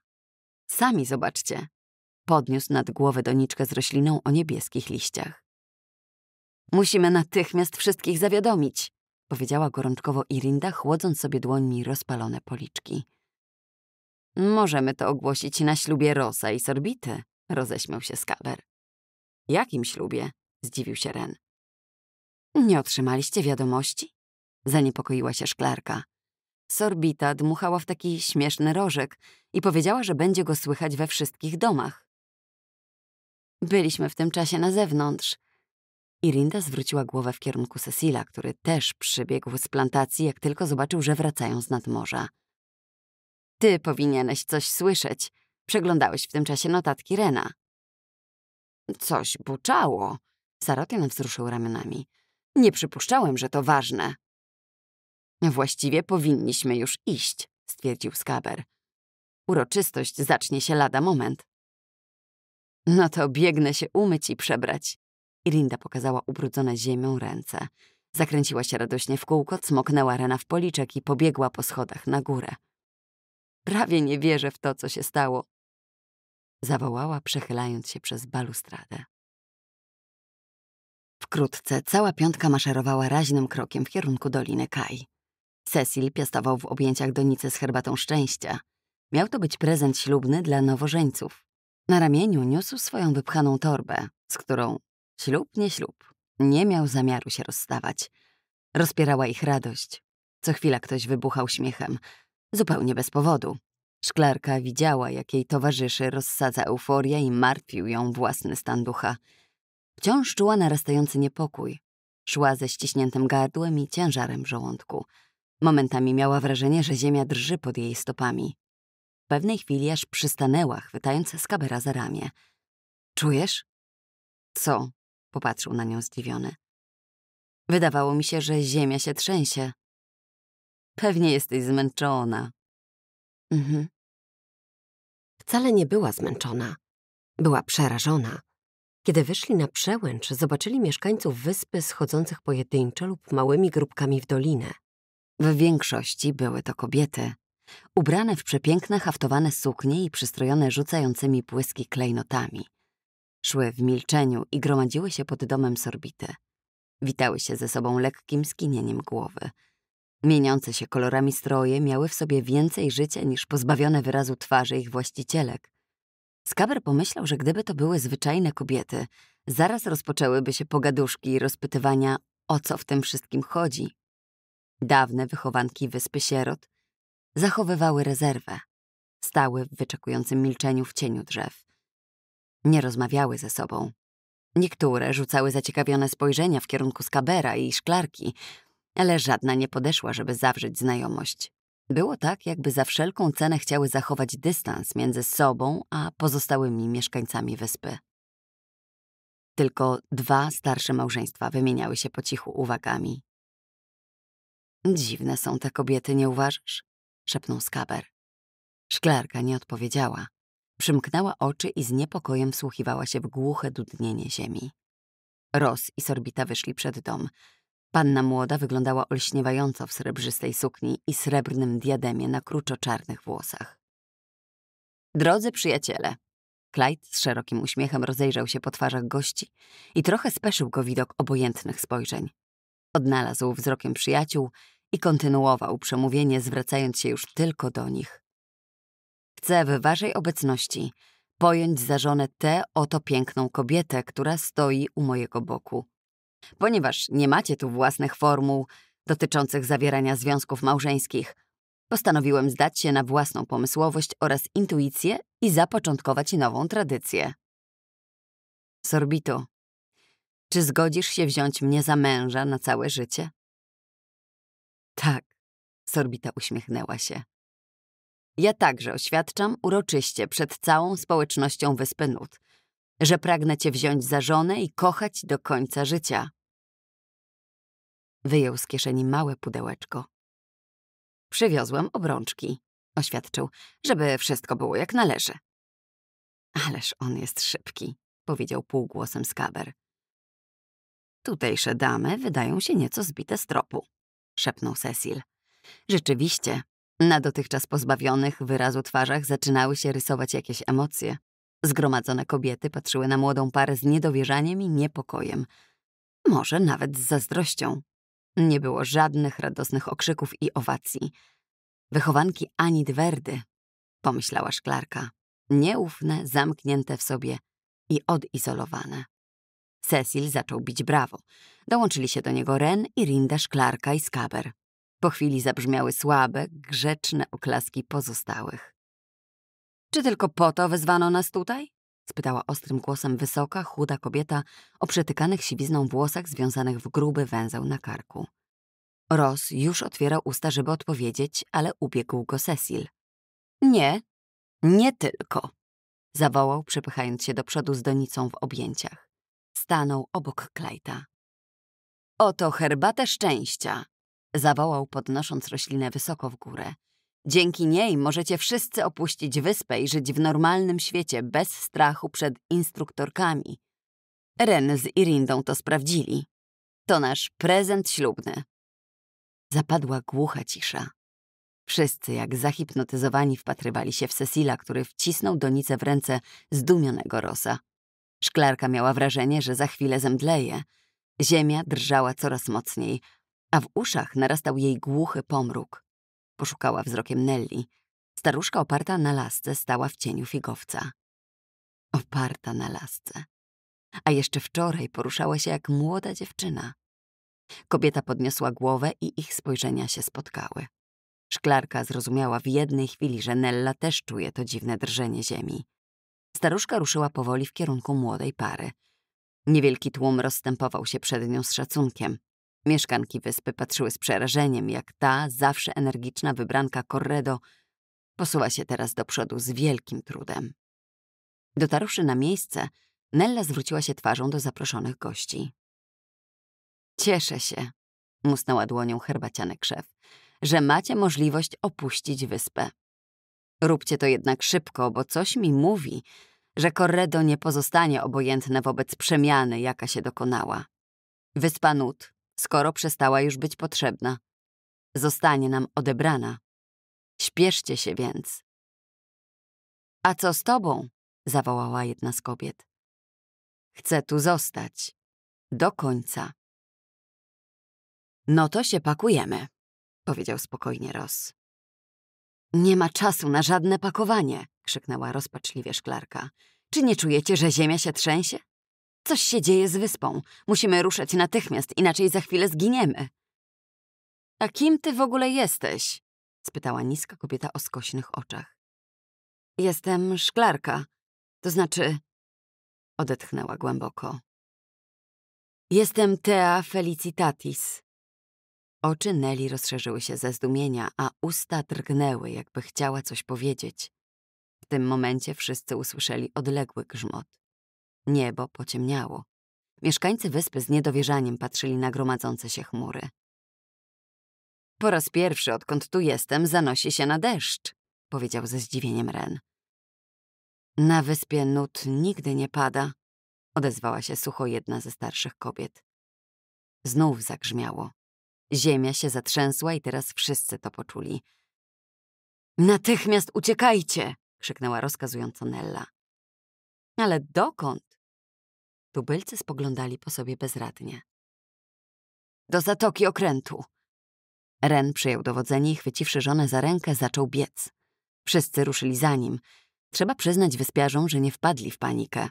Sami zobaczcie. Podniósł nad głowę doniczkę z rośliną o niebieskich liściach. Musimy natychmiast wszystkich zawiadomić, powiedziała gorączkowo Irinda, chłodząc sobie dłońmi rozpalone policzki. Możemy to ogłosić na ślubie Rosa i Sorbity, roześmiał się Skaber. Jakim ślubie? zdziwił się Ren. Nie otrzymaliście wiadomości? Zaniepokoiła się szklarka. Sorbita dmuchała w taki śmieszny rożek i powiedziała, że będzie go słychać we wszystkich domach. Byliśmy w tym czasie na zewnątrz. Irinda zwróciła głowę w kierunku Cecila, który też przybiegł z plantacji, jak tylko zobaczył, że wracają z nadmorza. Ty powinieneś coś słyszeć. Przeglądałeś w tym czasie notatki Rena. Coś buczało. Sarotian wzruszył ramionami. Nie przypuszczałem, że to ważne. Właściwie powinniśmy już iść, stwierdził Skaber. Uroczystość zacznie się lada moment. No to biegnę się umyć i przebrać. Irinda pokazała ubrudzone ziemią ręce. Zakręciła się radośnie w kółko, cmoknęła Rena w policzek i pobiegła po schodach na górę. Prawie nie wierzę w to, co się stało. Zawołała, przechylając się przez balustradę. Wkrótce cała piątka maszerowała raźnym krokiem w kierunku Doliny Kaj. Cecil piastował w objęciach donice z herbatą szczęścia. Miał to być prezent ślubny dla nowożeńców. Na ramieniu niósł swoją wypchaną torbę, z którą ślub nie ślub. Nie miał zamiaru się rozstawać. Rozpierała ich radość. Co chwila ktoś wybuchał śmiechem. Zupełnie bez powodu. Szklarka widziała, jak jej towarzyszy rozsadza euforię i martwił ją własny stan ducha — Wciąż czuła narastający niepokój. Szła ze ściśniętym gardłem i ciężarem w żołądku. Momentami miała wrażenie, że ziemia drży pod jej stopami. W pewnej chwili aż przystanęła, chwytając skabera za ramię. Czujesz? Co? Popatrzył na nią zdziwiony. Wydawało mi się, że ziemia się trzęsie. Pewnie jesteś zmęczona. Mhm. Wcale nie była zmęczona. Była przerażona. Kiedy wyszli na przełęcz, zobaczyli mieszkańców wyspy schodzących pojedynczo lub małymi grupkami w dolinę. W większości były to kobiety, ubrane w przepiękne haftowane suknie i przystrojone rzucającymi błyski klejnotami. Szły w milczeniu i gromadziły się pod domem sorbity. Witały się ze sobą lekkim skinieniem głowy. Mieniące się kolorami stroje miały w sobie więcej życia niż pozbawione wyrazu twarzy ich właścicielek. Skaber pomyślał, że gdyby to były zwyczajne kobiety, zaraz rozpoczęłyby się pogaduszki i rozpytywania, o co w tym wszystkim chodzi. Dawne wychowanki Wyspy Sierot zachowywały rezerwę. Stały w wyczekującym milczeniu w cieniu drzew. Nie rozmawiały ze sobą. Niektóre rzucały zaciekawione spojrzenia w kierunku Skabera i szklarki, ale żadna nie podeszła, żeby zawrzeć znajomość. Było tak, jakby za wszelką cenę chciały zachować dystans między sobą a pozostałymi mieszkańcami wyspy. Tylko dwa starsze małżeństwa wymieniały się po cichu uwagami. Dziwne są te kobiety, nie uważasz? szepnął Skaber. Szklarka nie odpowiedziała. Przymknęła oczy i z niepokojem wsłuchiwała się w głuche dudnienie ziemi. Ros i Sorbita wyszli przed dom. Panna młoda wyglądała olśniewająco w srebrzystej sukni i srebrnym diademie na kruczo-czarnych włosach. Drodzy przyjaciele, Clyde z szerokim uśmiechem rozejrzał się po twarzach gości i trochę speszył go widok obojętnych spojrzeń. Odnalazł wzrokiem przyjaciół i kontynuował przemówienie, zwracając się już tylko do nich. Chcę w waszej obecności pojąć za żonę tę oto piękną kobietę, która stoi u mojego boku. Ponieważ nie macie tu własnych formuł dotyczących zawierania związków małżeńskich, postanowiłem zdać się na własną pomysłowość oraz intuicję i zapoczątkować nową tradycję. Sorbito, czy zgodzisz się wziąć mnie za męża na całe życie? Tak, Sorbita uśmiechnęła się. Ja także oświadczam uroczyście przed całą społecznością Wyspy Nut, że pragnę cię wziąć za żonę i kochać do końca życia. Wyjął z kieszeni małe pudełeczko. Przywiozłem obrączki, oświadczył, żeby wszystko było jak należy. Ależ on jest szybki, powiedział półgłosem skaber. Tutejsze damy wydają się nieco zbite z tropu, szepnął Cecil. Rzeczywiście, na dotychczas pozbawionych wyrazu twarzach zaczynały się rysować jakieś emocje. Zgromadzone kobiety patrzyły na młodą parę z niedowierzaniem i niepokojem. Może nawet z zazdrością. Nie było żadnych radosnych okrzyków i owacji. Wychowanki Ani Dwerdy, pomyślała szklarka. Nieufne, zamknięte w sobie i odizolowane. Cecil zaczął bić brawo. Dołączyli się do niego Ren i Rinda, szklarka i skaber. Po chwili zabrzmiały słabe, grzeczne oklaski pozostałych. Czy tylko po to wezwano nas tutaj? spytała ostrym głosem wysoka, chuda kobieta o przetykanych siwizną włosach związanych w gruby węzeł na karku. Ross już otwierał usta, żeby odpowiedzieć, ale ubiegł go Cecil. Nie, nie tylko, zawołał, przepychając się do przodu z donicą w objęciach. Stanął obok Klejta. Oto herbatę szczęścia, zawołał, podnosząc roślinę wysoko w górę. Dzięki niej możecie wszyscy opuścić wyspę i żyć w normalnym świecie bez strachu przed instruktorkami. Ren z Irindą to sprawdzili. To nasz prezent ślubny. Zapadła głucha cisza. Wszyscy, jak zahipnotyzowani, wpatrywali się w Cecila, który wcisnął donicę w ręce zdumionego Rosa. Szklarka miała wrażenie, że za chwilę zemdleje. Ziemia drżała coraz mocniej, a w uszach narastał jej głuchy pomruk. Poszukała wzrokiem Nelli. Staruszka oparta na lasce stała w cieniu figowca. Oparta na lasce. A jeszcze wczoraj poruszała się jak młoda dziewczyna. Kobieta podniosła głowę i ich spojrzenia się spotkały. Szklarka zrozumiała w jednej chwili, że Nella też czuje to dziwne drżenie ziemi. Staruszka ruszyła powoli w kierunku młodej pary. Niewielki tłum rozstępował się przed nią z szacunkiem. Mieszkanki wyspy patrzyły z przerażeniem, jak ta, zawsze energiczna wybranka Corredo posuwa się teraz do przodu z wielkim trudem. Dotarłszy na miejsce, Nella zwróciła się twarzą do zaproszonych gości. Cieszę się, musnęła dłonią herbaciany krzew, że macie możliwość opuścić wyspę. Róbcie to jednak szybko, bo coś mi mówi, że Corredo nie pozostanie obojętne wobec przemiany, jaka się dokonała. Wyspa Nut skoro przestała już być potrzebna. Zostanie nam odebrana. Śpieszcie się więc. A co z tobą? zawołała jedna z kobiet. Chcę tu zostać. Do końca. No to się pakujemy, powiedział spokojnie Ross. Nie ma czasu na żadne pakowanie, krzyknęła rozpaczliwie szklarka. Czy nie czujecie, że ziemia się trzęsie? Coś się dzieje z wyspą. Musimy ruszać natychmiast, inaczej za chwilę zginiemy. A kim ty w ogóle jesteś? spytała niska kobieta o skośnych oczach. Jestem szklarka. To znaczy... Odetchnęła głęboko. Jestem Thea Felicitatis. Oczy Nelly rozszerzyły się ze zdumienia, a usta drgnęły, jakby chciała coś powiedzieć. W tym momencie wszyscy usłyszeli odległy grzmot. Niebo pociemniało. Mieszkańcy wyspy z niedowierzaniem patrzyli na gromadzące się chmury. Po raz pierwszy, odkąd tu jestem, zanosi się na deszcz, powiedział ze zdziwieniem Ren. Na wyspie Nut nigdy nie pada, odezwała się sucho jedna ze starszych kobiet. Znów zagrzmiało. Ziemia się zatrzęsła i teraz wszyscy to poczuli. Natychmiast uciekajcie! krzyknęła rozkazująco Nella. Ale dokąd? Tubylcy spoglądali po sobie bezradnie. Do zatoki okrętu! Ren przyjął dowodzenie i chwyciwszy żonę za rękę, zaczął biec. Wszyscy ruszyli za nim. Trzeba przyznać wyspiarzom, że nie wpadli w panikę.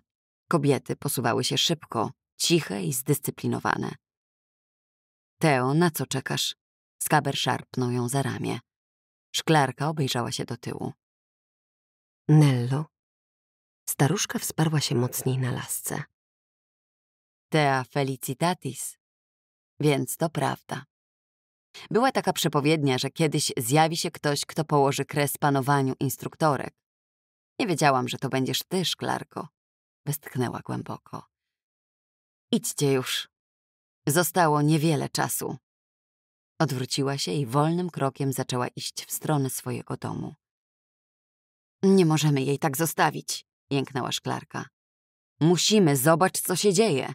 Kobiety posuwały się szybko, ciche i zdyscyplinowane. Teo, na co czekasz? Skaber szarpnął ją za ramię. Szklarka obejrzała się do tyłu. Nello. Staruszka wsparła się mocniej na lasce. Tea felicitatis. Więc to prawda. Była taka przepowiednia, że kiedyś zjawi się ktoś, kto położy kres panowaniu instruktorek. Nie wiedziałam, że to będziesz ty, szklarko. Westchnęła głęboko. Idźcie już. Zostało niewiele czasu. Odwróciła się i wolnym krokiem zaczęła iść w stronę swojego domu. Nie możemy jej tak zostawić, jęknęła szklarka. Musimy, zobaczyć, co się dzieje.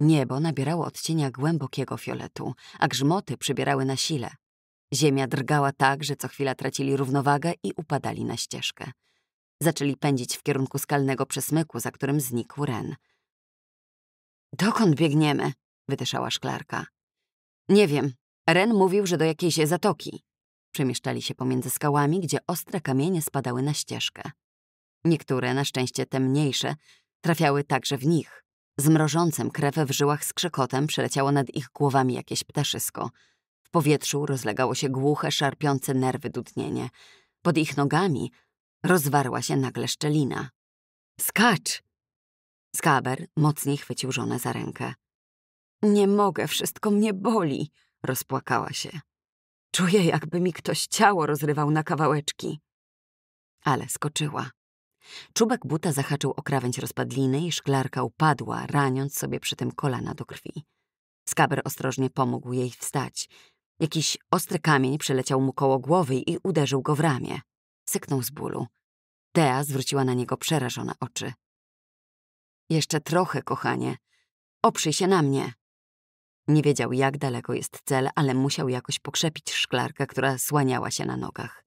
Niebo nabierało odcienia głębokiego fioletu, a grzmoty przybierały na sile. Ziemia drgała tak, że co chwila tracili równowagę i upadali na ścieżkę. Zaczęli pędzić w kierunku skalnego przesmyku, za którym znikł Ren. Dokąd biegniemy? wydyszała szklarka. Nie wiem. Ren mówił, że do jakiejś zatoki. Przemieszczali się pomiędzy skałami, gdzie ostre kamienie spadały na ścieżkę. Niektóre, na szczęście te mniejsze, trafiały także w nich. Z mrożącym krew w żyłach skrzekotem przeleciało nad ich głowami jakieś ptaszysko. W powietrzu rozlegało się głuche, szarpiące nerwy dudnienie. Pod ich nogami rozwarła się nagle szczelina. Skacz! Skaber mocniej chwycił żonę za rękę. Nie mogę, wszystko mnie boli, rozpłakała się. Czuję, jakby mi ktoś ciało rozrywał na kawałeczki. Ale skoczyła. Czubek buta zahaczył o krawędź rozpadliny i szklarka upadła, raniąc sobie przy tym kolana do krwi. Skaber ostrożnie pomógł jej wstać. Jakiś ostry kamień przeleciał mu koło głowy i uderzył go w ramię. Syknął z bólu. Tea zwróciła na niego przerażone oczy. Jeszcze trochę, kochanie. Oprzyj się na mnie. Nie wiedział, jak daleko jest cel, ale musiał jakoś pokrzepić szklarkę, która słaniała się na nogach.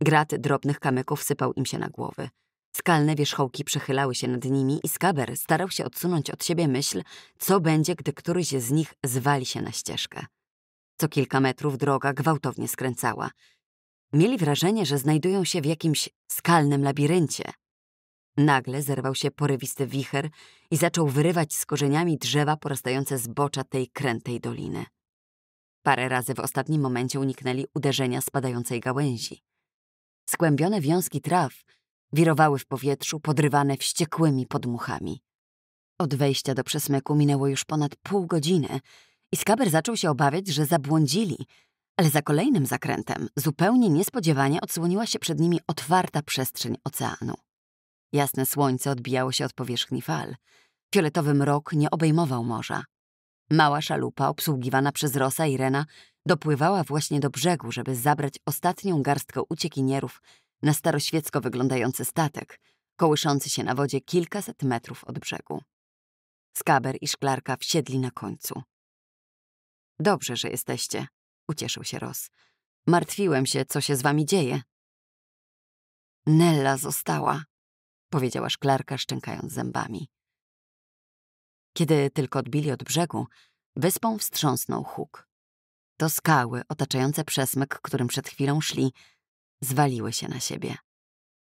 Grat drobnych kamyków sypał im się na głowy. Skalne wierzchołki przechylały się nad nimi i Skaber starał się odsunąć od siebie myśl, co będzie, gdy któryś z nich zwali się na ścieżkę. Co kilka metrów droga gwałtownie skręcała. Mieli wrażenie, że znajdują się w jakimś skalnym labiryncie. Nagle zerwał się porywisty wicher i zaczął wyrywać z korzeniami drzewa porastające z bocza tej krętej doliny. Parę razy w ostatnim momencie uniknęli uderzenia spadającej gałęzi. Skłębione wiązki traw – wirowały w powietrzu, podrywane wściekłymi podmuchami. Od wejścia do przesmyku minęło już ponad pół godziny i Skaber zaczął się obawiać, że zabłądzili, ale za kolejnym zakrętem zupełnie niespodziewanie odsłoniła się przed nimi otwarta przestrzeń oceanu. Jasne słońce odbijało się od powierzchni fal. Fioletowy mrok nie obejmował morza. Mała szalupa, obsługiwana przez Rosa i Rena, dopływała właśnie do brzegu, żeby zabrać ostatnią garstkę uciekinierów na staroświecko wyglądający statek, kołyszący się na wodzie kilkaset metrów od brzegu. Skaber i szklarka wsiedli na końcu. Dobrze, że jesteście, ucieszył się Ros. Martwiłem się, co się z wami dzieje. Nella została, powiedziała szklarka, szczękając zębami. Kiedy tylko odbili od brzegu, wyspą wstrząsnął huk. To skały otaczające przesmyk, którym przed chwilą szli, zwaliły się na siebie.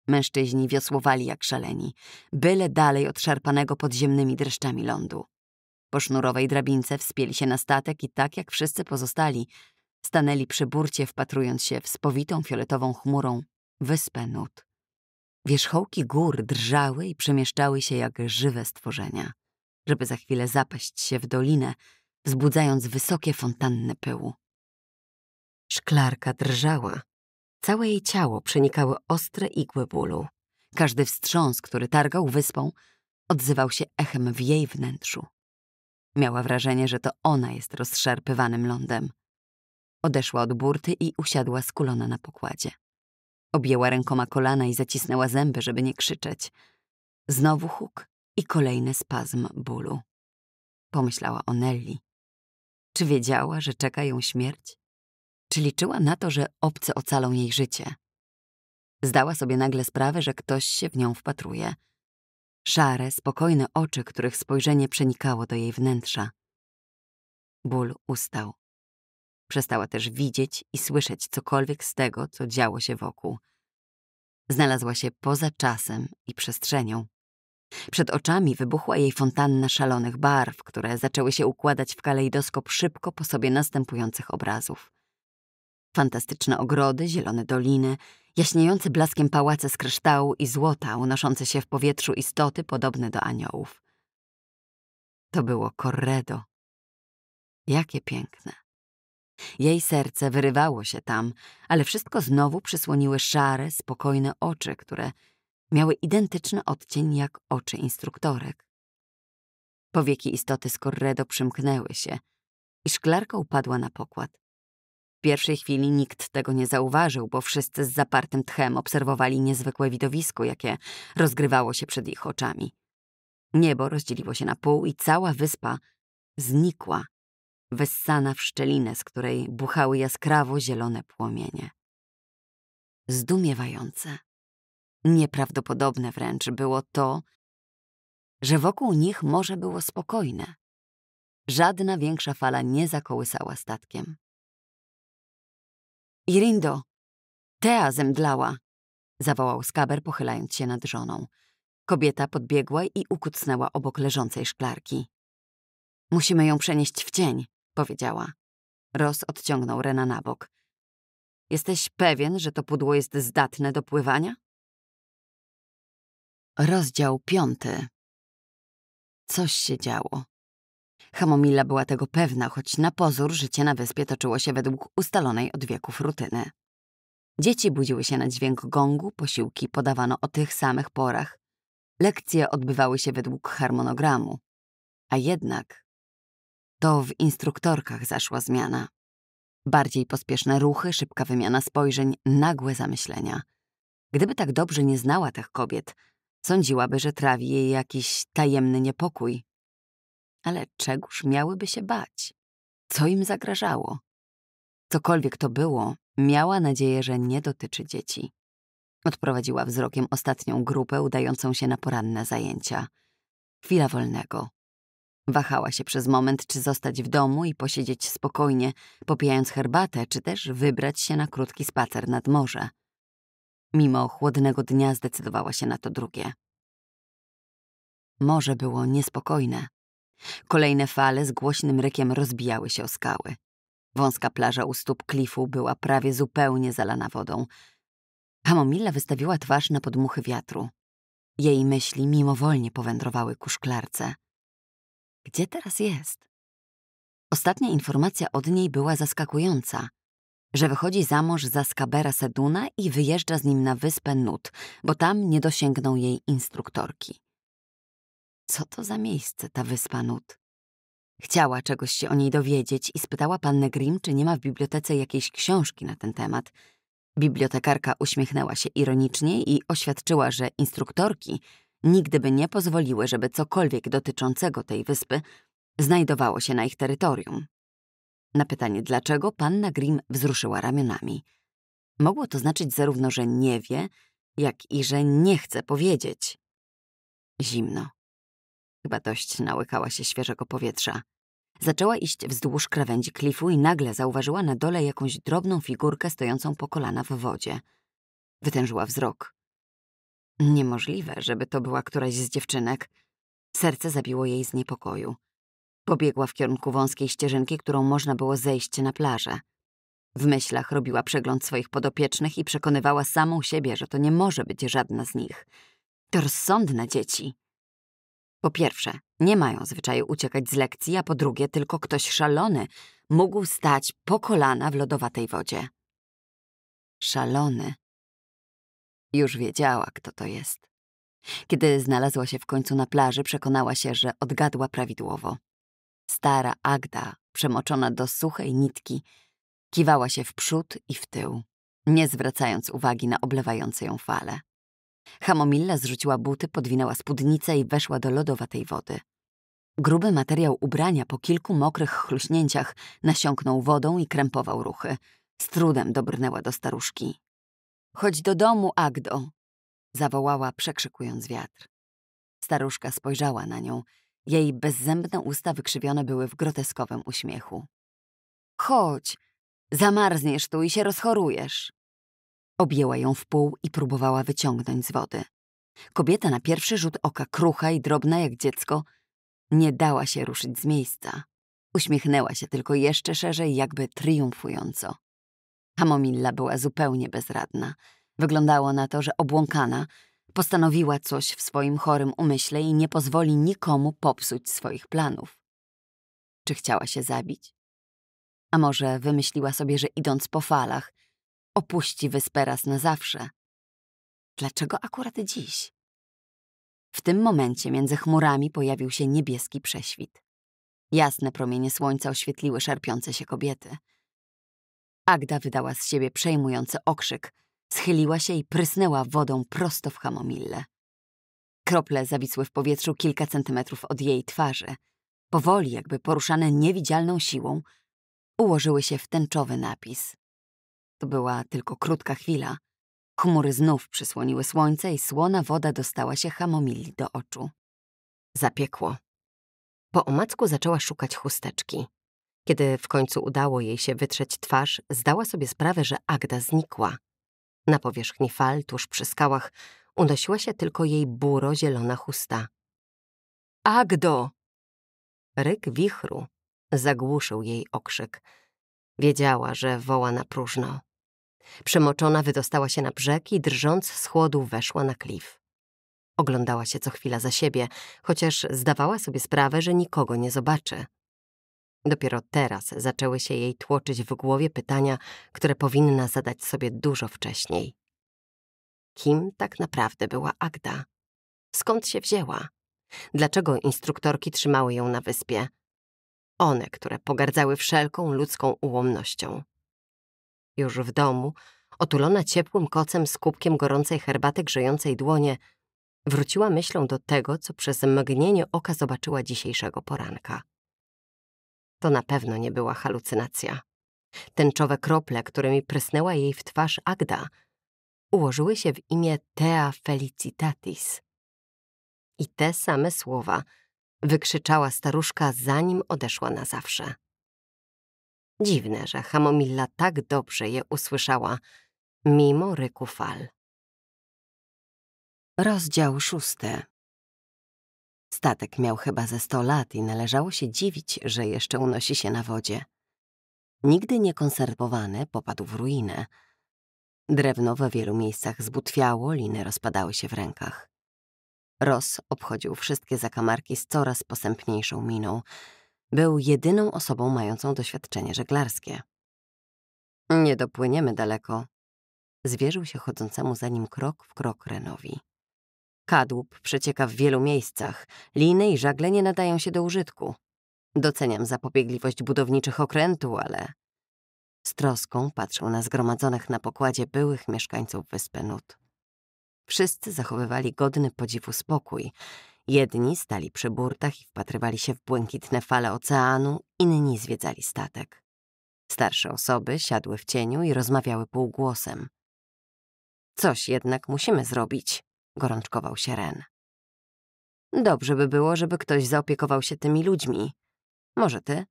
Mężczyźni wiosłowali jak szaleni, byle dalej od szarpanego podziemnymi dreszczami lądu. Po sznurowej drabince wspięli się na statek i tak jak wszyscy pozostali, stanęli przy burcie, wpatrując się w spowitą fioletową chmurą wyspę nut. Wierzchołki gór drżały i przemieszczały się jak żywe stworzenia, żeby za chwilę zapaść się w dolinę, wzbudzając wysokie fontanny pyłu. Szklarka drżała, Całe jej ciało przenikały ostre igły bólu. Każdy wstrząs, który targał wyspą, odzywał się echem w jej wnętrzu. Miała wrażenie, że to ona jest rozszarpywanym lądem. Odeszła od burty i usiadła skulona na pokładzie. Objęła rękoma kolana i zacisnęła zęby, żeby nie krzyczeć. Znowu huk i kolejny spazm bólu. Pomyślała o Nelly. Czy wiedziała, że czeka ją śmierć? Czy liczyła na to, że obce ocalą jej życie? Zdała sobie nagle sprawę, że ktoś się w nią wpatruje. Szare, spokojne oczy, których spojrzenie przenikało do jej wnętrza. Ból ustał. Przestała też widzieć i słyszeć cokolwiek z tego, co działo się wokół. Znalazła się poza czasem i przestrzenią. Przed oczami wybuchła jej fontanna szalonych barw, które zaczęły się układać w kalejdoskop szybko po sobie następujących obrazów. Fantastyczne ogrody, zielone doliny, jaśniejące blaskiem pałace z kryształu i złota, unoszące się w powietrzu istoty podobne do aniołów. To było Corredo. Jakie piękne. Jej serce wyrywało się tam, ale wszystko znowu przysłoniły szare, spokojne oczy, które miały identyczny odcień jak oczy instruktorek. Powieki istoty z Corredo przymknęły się i szklarka upadła na pokład pierwszej chwili nikt tego nie zauważył, bo wszyscy z zapartym tchem obserwowali niezwykłe widowisko, jakie rozgrywało się przed ich oczami. Niebo rozdzieliło się na pół i cała wyspa znikła, wyssana w szczelinę, z której buchały jaskrawo zielone płomienie. Zdumiewające, nieprawdopodobne wręcz było to, że wokół nich morze było spokojne. Żadna większa fala nie zakołysała statkiem. Irindo, Tea zemdlała! zawołał Skaber, pochylając się nad żoną. Kobieta podbiegła i ukucnęła obok leżącej szklarki. Musimy ją przenieść w cień, powiedziała. Ros odciągnął Rena na bok. Jesteś pewien, że to pudło jest zdatne do pływania? Rozdział piąty. Coś się działo. Chamomilla była tego pewna, choć na pozór życie na wyspie toczyło się według ustalonej od wieków rutyny. Dzieci budziły się na dźwięk gongu, posiłki podawano o tych samych porach. Lekcje odbywały się według harmonogramu. A jednak to w instruktorkach zaszła zmiana. Bardziej pospieszne ruchy, szybka wymiana spojrzeń, nagłe zamyślenia. Gdyby tak dobrze nie znała tych kobiet, sądziłaby, że trawi jej jakiś tajemny niepokój. Ale czegóż miałyby się bać? Co im zagrażało? Cokolwiek to było, miała nadzieję, że nie dotyczy dzieci. Odprowadziła wzrokiem ostatnią grupę udającą się na poranne zajęcia. Chwila wolnego. Wahała się przez moment, czy zostać w domu i posiedzieć spokojnie, popijając herbatę, czy też wybrać się na krótki spacer nad morze. Mimo chłodnego dnia zdecydowała się na to drugie. Morze było niespokojne. Kolejne fale z głośnym rykiem rozbijały się o skały. Wąska plaża u stóp klifu była prawie zupełnie zalana wodą. Hamomilla wystawiła twarz na podmuchy wiatru. Jej myśli mimowolnie powędrowały ku szklarce. Gdzie teraz jest? Ostatnia informacja od niej była zaskakująca, że wychodzi za mąż za Skabera Seduna i wyjeżdża z nim na wyspę Nut, bo tam nie dosięgną jej instruktorki. Co to za miejsce, ta wyspa Nut? Chciała czegoś się o niej dowiedzieć i spytała pannę Grimm, czy nie ma w bibliotece jakiejś książki na ten temat. Bibliotekarka uśmiechnęła się ironicznie i oświadczyła, że instruktorki nigdy by nie pozwoliły, żeby cokolwiek dotyczącego tej wyspy znajdowało się na ich terytorium. Na pytanie dlaczego panna Grimm wzruszyła ramionami. Mogło to znaczyć zarówno, że nie wie, jak i że nie chce powiedzieć. Zimno. Chyba dość nałykała się świeżego powietrza. Zaczęła iść wzdłuż krawędzi klifu i nagle zauważyła na dole jakąś drobną figurkę stojącą po kolana w wodzie. Wytężyła wzrok. Niemożliwe, żeby to była któraś z dziewczynek. Serce zabiło jej z niepokoju. Pobiegła w kierunku wąskiej ścieżynki, którą można było zejść na plażę. W myślach robiła przegląd swoich podopiecznych i przekonywała samą siebie, że to nie może być żadna z nich. To rozsądne dzieci. Po pierwsze, nie mają zwyczaju uciekać z lekcji, a po drugie, tylko ktoś szalony mógł stać po kolana w lodowatej wodzie. Szalony. Już wiedziała, kto to jest. Kiedy znalazła się w końcu na plaży, przekonała się, że odgadła prawidłowo. Stara Agda, przemoczona do suchej nitki, kiwała się w przód i w tył, nie zwracając uwagi na oblewające ją fale. Chamomilla zrzuciła buty, podwinęła spódnicę i weszła do lodowatej wody. Gruby materiał ubrania po kilku mokrych chluśnięciach nasiąknął wodą i krępował ruchy. Z trudem dobrnęła do staruszki. Chodź do domu, Agdo! zawołała, przekrzykując wiatr. Staruszka spojrzała na nią. Jej bezzębne usta wykrzywione były w groteskowym uśmiechu. Chodź, zamarzniesz tu i się rozchorujesz. Objęła ją w pół i próbowała wyciągnąć z wody. Kobieta na pierwszy rzut oka krucha i drobna jak dziecko nie dała się ruszyć z miejsca. Uśmiechnęła się tylko jeszcze szerzej, jakby triumfująco. Hamomilla była zupełnie bezradna. Wyglądało na to, że obłąkana postanowiła coś w swoim chorym umyśle i nie pozwoli nikomu popsuć swoich planów. Czy chciała się zabić? A może wymyśliła sobie, że idąc po falach, opuści wyspę raz na zawsze. Dlaczego akurat dziś? W tym momencie między chmurami pojawił się niebieski prześwit. Jasne promienie słońca oświetliły szarpiące się kobiety. Agda wydała z siebie przejmujący okrzyk, schyliła się i prysnęła wodą prosto w chamomille. Krople zawisły w powietrzu kilka centymetrów od jej twarzy. Powoli, jakby poruszane niewidzialną siłą, ułożyły się w tęczowy napis. To była tylko krótka chwila. Chmury znów przysłoniły słońce i słona woda dostała się chamomili do oczu. Zapiekło. Po omacku zaczęła szukać chusteczki. Kiedy w końcu udało jej się wytrzeć twarz, zdała sobie sprawę, że Agda znikła. Na powierzchni fal, tuż przy skałach, unosiła się tylko jej buro-zielona chusta. Agdo! Ryk wichru zagłuszył jej okrzyk. Wiedziała, że woła na próżno. Przemoczona wydostała się na brzeg i drżąc z chłodu weszła na klif. Oglądała się co chwila za siebie, chociaż zdawała sobie sprawę, że nikogo nie zobaczy. Dopiero teraz zaczęły się jej tłoczyć w głowie pytania, które powinna zadać sobie dużo wcześniej. Kim tak naprawdę była Agda? Skąd się wzięła? Dlaczego instruktorki trzymały ją na wyspie? One, które pogardzały wszelką ludzką ułomnością. Już w domu, otulona ciepłym kocem z kubkiem gorącej herbaty grzejącej dłonie, wróciła myślą do tego, co przez mgnienie oka zobaczyła dzisiejszego poranka. To na pewno nie była halucynacja. Tęczowe krople, którymi prysnęła jej w twarz Agda, ułożyły się w imię Tea Felicitatis. I te same słowa wykrzyczała staruszka, zanim odeszła na zawsze. Dziwne, że Hamomilla tak dobrze je usłyszała, mimo ryku fal. Rozdział szósty. Statek miał chyba ze sto lat i należało się dziwić, że jeszcze unosi się na wodzie. Nigdy nie konserwowany popadł w ruinę. Drewno we wielu miejscach zbutwiało, liny rozpadały się w rękach. Ross obchodził wszystkie zakamarki z coraz posępniejszą miną. Był jedyną osobą mającą doświadczenie żeglarskie. Nie dopłyniemy daleko. Zwierzył się chodzącemu za nim krok w krok Renowi. Kadłub przecieka w wielu miejscach, liny i żagle nie nadają się do użytku. Doceniam zapobiegliwość budowniczych okrętu, ale... Z troską patrzył na zgromadzonych na pokładzie byłych mieszkańców wyspy Nut. Wszyscy zachowywali godny podziwu spokój Jedni stali przy burtach i wpatrywali się w błękitne fale oceanu, inni zwiedzali statek. Starsze osoby siadły w cieniu i rozmawiały półgłosem. Coś jednak musimy zrobić, gorączkował się Ren. Dobrze by było, żeby ktoś zaopiekował się tymi ludźmi. Może ty?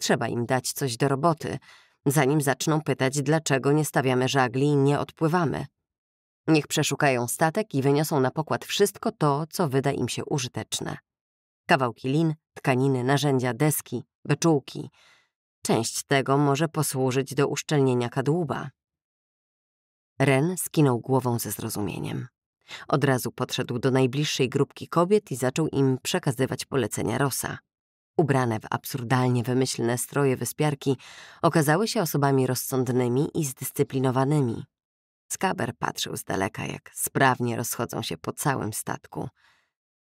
Trzeba im dać coś do roboty, zanim zaczną pytać, dlaczego nie stawiamy żagli i nie odpływamy. Niech przeszukają statek i wyniosą na pokład wszystko to, co wyda im się użyteczne. Kawałki lin, tkaniny, narzędzia, deski, beczułki. Część tego może posłużyć do uszczelnienia kadłuba. Ren skinął głową ze zrozumieniem. Od razu podszedł do najbliższej grupki kobiet i zaczął im przekazywać polecenia Rosa. Ubrane w absurdalnie wymyślne stroje wyspiarki okazały się osobami rozsądnymi i zdyscyplinowanymi. Skaber patrzył z daleka, jak sprawnie rozchodzą się po całym statku.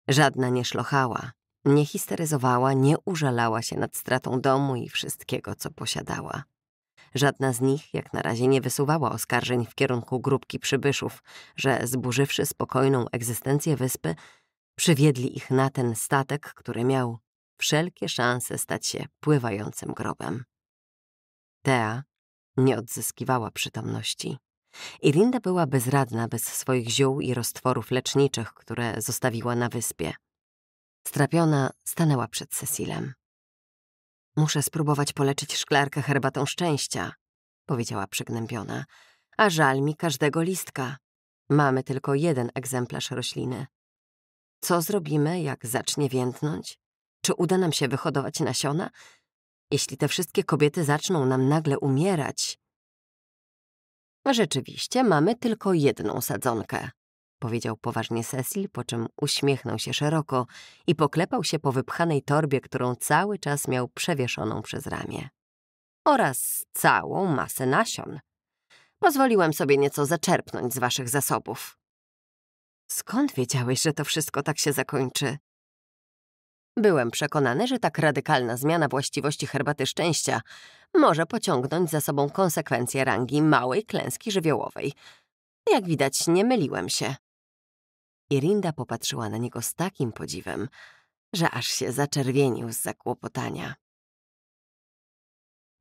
Żadna nie szlochała, nie histeryzowała, nie użalała się nad stratą domu i wszystkiego, co posiadała. Żadna z nich jak na razie nie wysuwała oskarżeń w kierunku grupki przybyszów, że zburzywszy spokojną egzystencję wyspy, przywiedli ich na ten statek, który miał wszelkie szanse stać się pływającym grobem. Tea nie odzyskiwała przytomności. Irinda była bezradna bez swoich ziół i roztworów leczniczych, które zostawiła na wyspie. Strapiona stanęła przed Cecilem. Muszę spróbować poleczyć szklarkę herbatą szczęścia, powiedziała przygnębiona, a żal mi każdego listka. Mamy tylko jeden egzemplarz rośliny. Co zrobimy, jak zacznie więdnąć? Czy uda nam się wyhodować nasiona? Jeśli te wszystkie kobiety zaczną nam nagle umierać, Rzeczywiście mamy tylko jedną sadzonkę, powiedział poważnie Cecil, po czym uśmiechnął się szeroko i poklepał się po wypchanej torbie, którą cały czas miał przewieszoną przez ramię. Oraz całą masę nasion. Pozwoliłem sobie nieco zaczerpnąć z waszych zasobów. Skąd wiedziałeś, że to wszystko tak się zakończy? Byłem przekonany, że tak radykalna zmiana właściwości herbaty szczęścia może pociągnąć za sobą konsekwencje rangi małej klęski żywiołowej. Jak widać, nie myliłem się. Irinda popatrzyła na niego z takim podziwem, że aż się zaczerwienił z zakłopotania.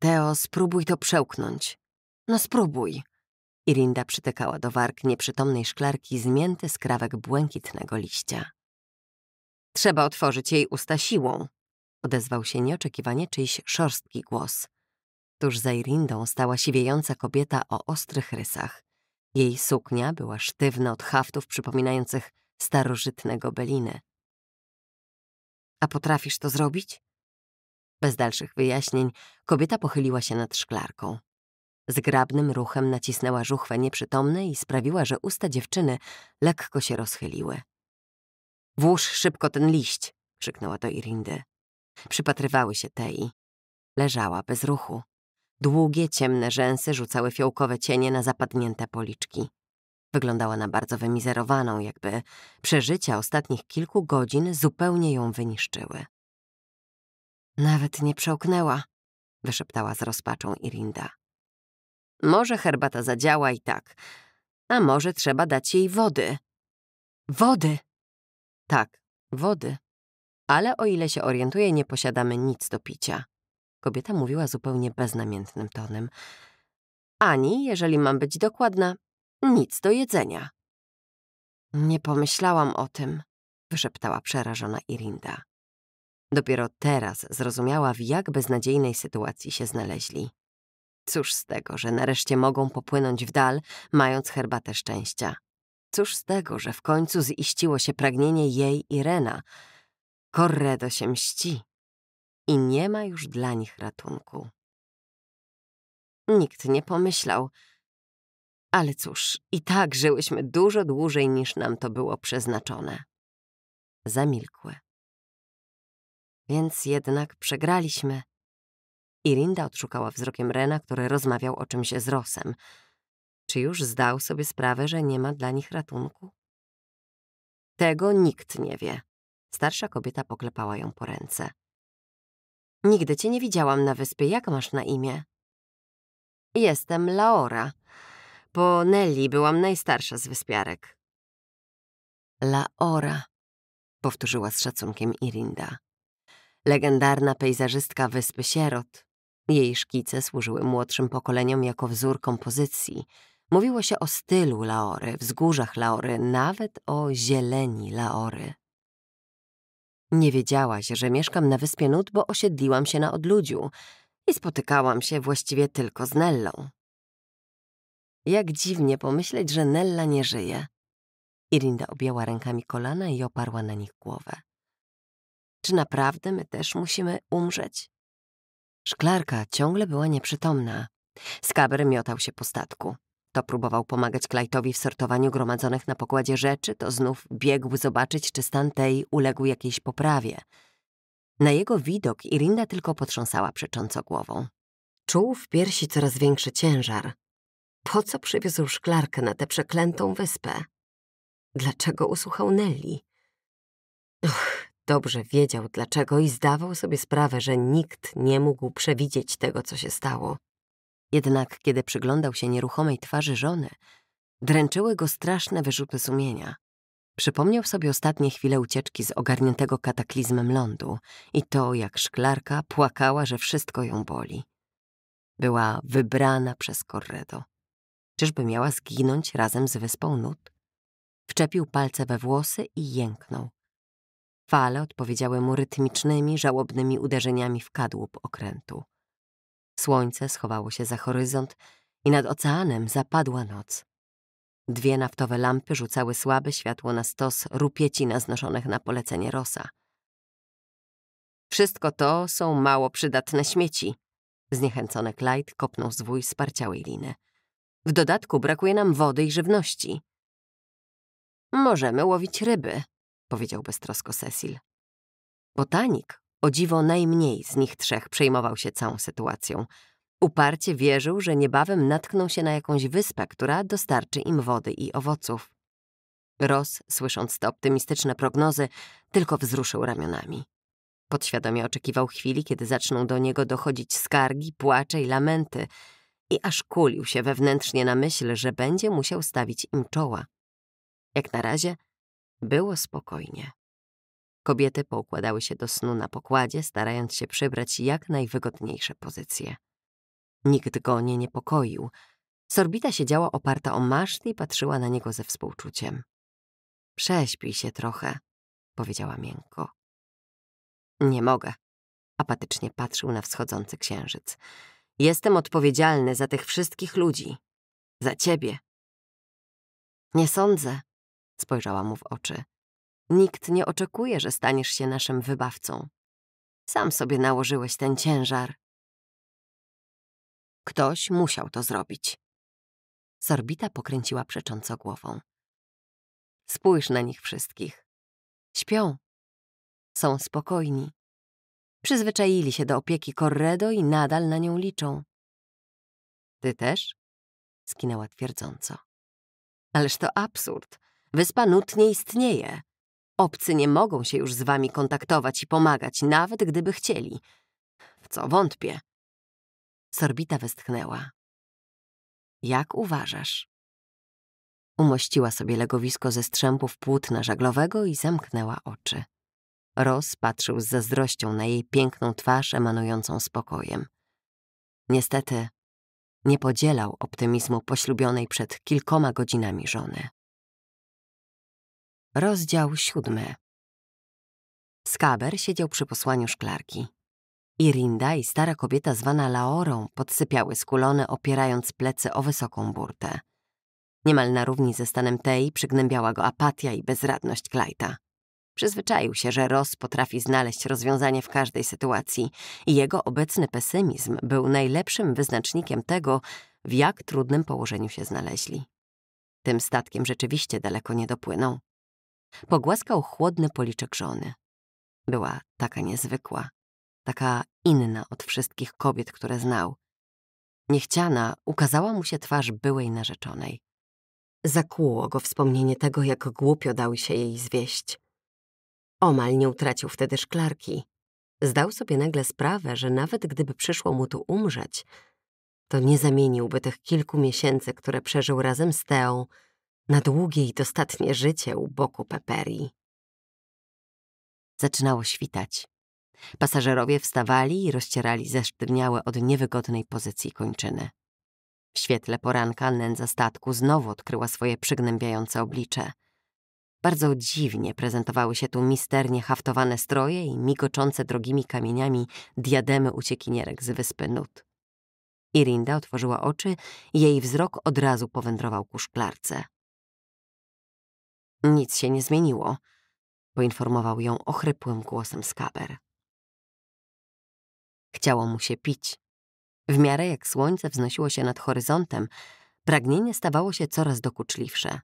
Teo, spróbuj to przełknąć. No spróbuj. Irinda przytykała do warg nieprzytomnej szklarki zmięty skrawek błękitnego liścia. Trzeba otworzyć jej usta siłą. Odezwał się nieoczekiwanie czyjś szorstki głos. Tuż za Irindą stała siwiejąca kobieta o ostrych rysach. Jej suknia była sztywna od haftów przypominających starożytne gobeliny. A potrafisz to zrobić? Bez dalszych wyjaśnień kobieta pochyliła się nad szklarką. Zgrabnym ruchem nacisnęła żuchwę nieprzytomnej i sprawiła, że usta dziewczyny lekko się rozchyliły. Włóż szybko ten liść, krzyknęła do Irindy. Przypatrywały się tej. Leżała bez ruchu. Długie, ciemne rzęsy rzucały fiołkowe cienie na zapadnięte policzki. Wyglądała na bardzo wymizerowaną, jakby przeżycia ostatnich kilku godzin zupełnie ją wyniszczyły. Nawet nie przełknęła, wyszeptała z rozpaczą Irinda. Może herbata zadziała i tak, a może trzeba dać jej wody. Wody! Tak, wody. Ale o ile się orientuję, nie posiadamy nic do picia. Kobieta mówiła zupełnie beznamiętnym tonem. Ani, jeżeli mam być dokładna, nic do jedzenia. Nie pomyślałam o tym, wyszeptała przerażona Irinda. Dopiero teraz zrozumiała, w jak beznadziejnej sytuacji się znaleźli. Cóż z tego, że nareszcie mogą popłynąć w dal, mając herbatę szczęścia. Cóż z tego, że w końcu ziściło się pragnienie jej i Rena. Corredo się mści i nie ma już dla nich ratunku. Nikt nie pomyślał. Ale cóż, i tak żyłyśmy dużo dłużej niż nam to było przeznaczone. Zamilkły. Więc jednak przegraliśmy. Irinda odszukała wzrokiem Rena, który rozmawiał o czymś z Rosem. Czy już zdał sobie sprawę, że nie ma dla nich ratunku? Tego nikt nie wie. Starsza kobieta poklepała ją po ręce. Nigdy cię nie widziałam na wyspie. Jak masz na imię? Jestem Laora. Po Nelly byłam najstarsza z wyspiarek. Laora, powtórzyła z szacunkiem Irinda. Legendarna pejzażystka Wyspy Sierot. Jej szkice służyły młodszym pokoleniom jako wzór kompozycji, Mówiło się o stylu Laory, wzgórzach Laory, nawet o zieleni Laory. Nie wiedziałaś, że mieszkam na wyspie Nud, bo osiedliłam się na odludziu i spotykałam się właściwie tylko z Nellą. Jak dziwnie pomyśleć, że Nella nie żyje. Irinda objęła rękami kolana i oparła na nich głowę. Czy naprawdę my też musimy umrzeć? Szklarka ciągle była nieprzytomna. Skaber miotał się po statku. To próbował pomagać Klajtowi w sortowaniu gromadzonych na pokładzie rzeczy, to znów biegł zobaczyć, czy stan tej uległ jakiejś poprawie. Na jego widok Irinda tylko potrząsała przecząco głową. Czuł w piersi coraz większy ciężar. Po co przywiózł szklarkę na tę przeklętą wyspę? Dlaczego usłuchał Nelly? Och, dobrze wiedział dlaczego i zdawał sobie sprawę, że nikt nie mógł przewidzieć tego, co się stało. Jednak kiedy przyglądał się nieruchomej twarzy żony, dręczyły go straszne wyrzuty sumienia. Przypomniał sobie ostatnie chwile ucieczki z ogarniętego kataklizmem lądu i to, jak szklarka płakała, że wszystko ją boli. Była wybrana przez Corredo. Czyżby miała zginąć razem z wyspą nut? Wczepił palce we włosy i jęknął. Fale odpowiedziały mu rytmicznymi, żałobnymi uderzeniami w kadłub okrętu. Słońce schowało się za horyzont i nad oceanem zapadła noc. Dwie naftowe lampy rzucały słabe światło na stos rupieci naznoszonych na polecenie Rosa. Wszystko to są mało przydatne śmieci. Zniechęcony Clyde kopnął zwój sparciałej liny. W dodatku brakuje nam wody i żywności. Możemy łowić ryby, powiedział beztrosko Cecil. Botanik o dziwo najmniej z nich trzech przejmował się całą sytuacją. Uparcie wierzył, że niebawem natkną się na jakąś wyspę, która dostarczy im wody i owoców. Ross, słysząc te optymistyczne prognozy, tylko wzruszył ramionami. Podświadomie oczekiwał chwili, kiedy zaczną do niego dochodzić skargi, płacze i lamenty i aż kulił się wewnętrznie na myśl, że będzie musiał stawić im czoła. Jak na razie było spokojnie. Kobiety poukładały się do snu na pokładzie, starając się przybrać jak najwygodniejsze pozycje. Nikt go nie niepokoił. Sorbita siedziała oparta o maszt i patrzyła na niego ze współczuciem. Prześpij się trochę, powiedziała miękko. Nie mogę. Apatycznie patrzył na wschodzący księżyc. Jestem odpowiedzialny za tych wszystkich ludzi. Za ciebie. Nie sądzę, spojrzała mu w oczy. Nikt nie oczekuje, że staniesz się naszym wybawcą. Sam sobie nałożyłeś ten ciężar. Ktoś musiał to zrobić. Sorbita pokręciła przecząco głową. Spójrz na nich wszystkich. Śpią. Są spokojni. Przyzwyczaili się do opieki Corredo i nadal na nią liczą. Ty też? Skinęła twierdząco. Ależ to absurd. Wyspa Nut nie istnieje. Obcy nie mogą się już z wami kontaktować i pomagać, nawet gdyby chcieli. W co wątpię. Sorbita westchnęła. Jak uważasz? Umościła sobie legowisko ze strzępów płótna żaglowego i zamknęła oczy. Ros patrzył z zazdrością na jej piękną twarz emanującą spokojem. Niestety nie podzielał optymizmu poślubionej przed kilkoma godzinami żony. Rozdział siódmy. Skaber siedział przy posłaniu szklarki. Irinda i stara kobieta zwana Laorą podsypiały skulone, opierając plecy o wysoką burtę. Niemal na równi ze stanem tej przygnębiała go apatia i bezradność Klajta. Przyzwyczaił się, że Ross potrafi znaleźć rozwiązanie w każdej sytuacji i jego obecny pesymizm był najlepszym wyznacznikiem tego, w jak trudnym położeniu się znaleźli. Tym statkiem rzeczywiście daleko nie dopłynął. Pogłaskał chłodny policzek żony. Była taka niezwykła, taka inna od wszystkich kobiet, które znał. Niechciana ukazała mu się twarz byłej narzeczonej. Zakłuło go wspomnienie tego, jak głupio dał się jej zwieść. Omal nie utracił wtedy szklarki. Zdał sobie nagle sprawę, że nawet gdyby przyszło mu tu umrzeć, to nie zamieniłby tych kilku miesięcy, które przeżył razem z Teą, na długie i dostatnie życie u boku Peperii. Zaczynało świtać. Pasażerowie wstawali i rozcierali zesztywniałe od niewygodnej pozycji kończyny. W świetle poranka nędza statku znowu odkryła swoje przygnębiające oblicze. Bardzo dziwnie prezentowały się tu misternie haftowane stroje i migoczące drogimi kamieniami diademy uciekinierek z wyspy Nut. Irinda otworzyła oczy i jej wzrok od razu powędrował ku szklarce. Nic się nie zmieniło, poinformował ją ochrypłym głosem skaber. Chciało mu się pić. W miarę jak słońce wznosiło się nad horyzontem, pragnienie stawało się coraz dokuczliwsze.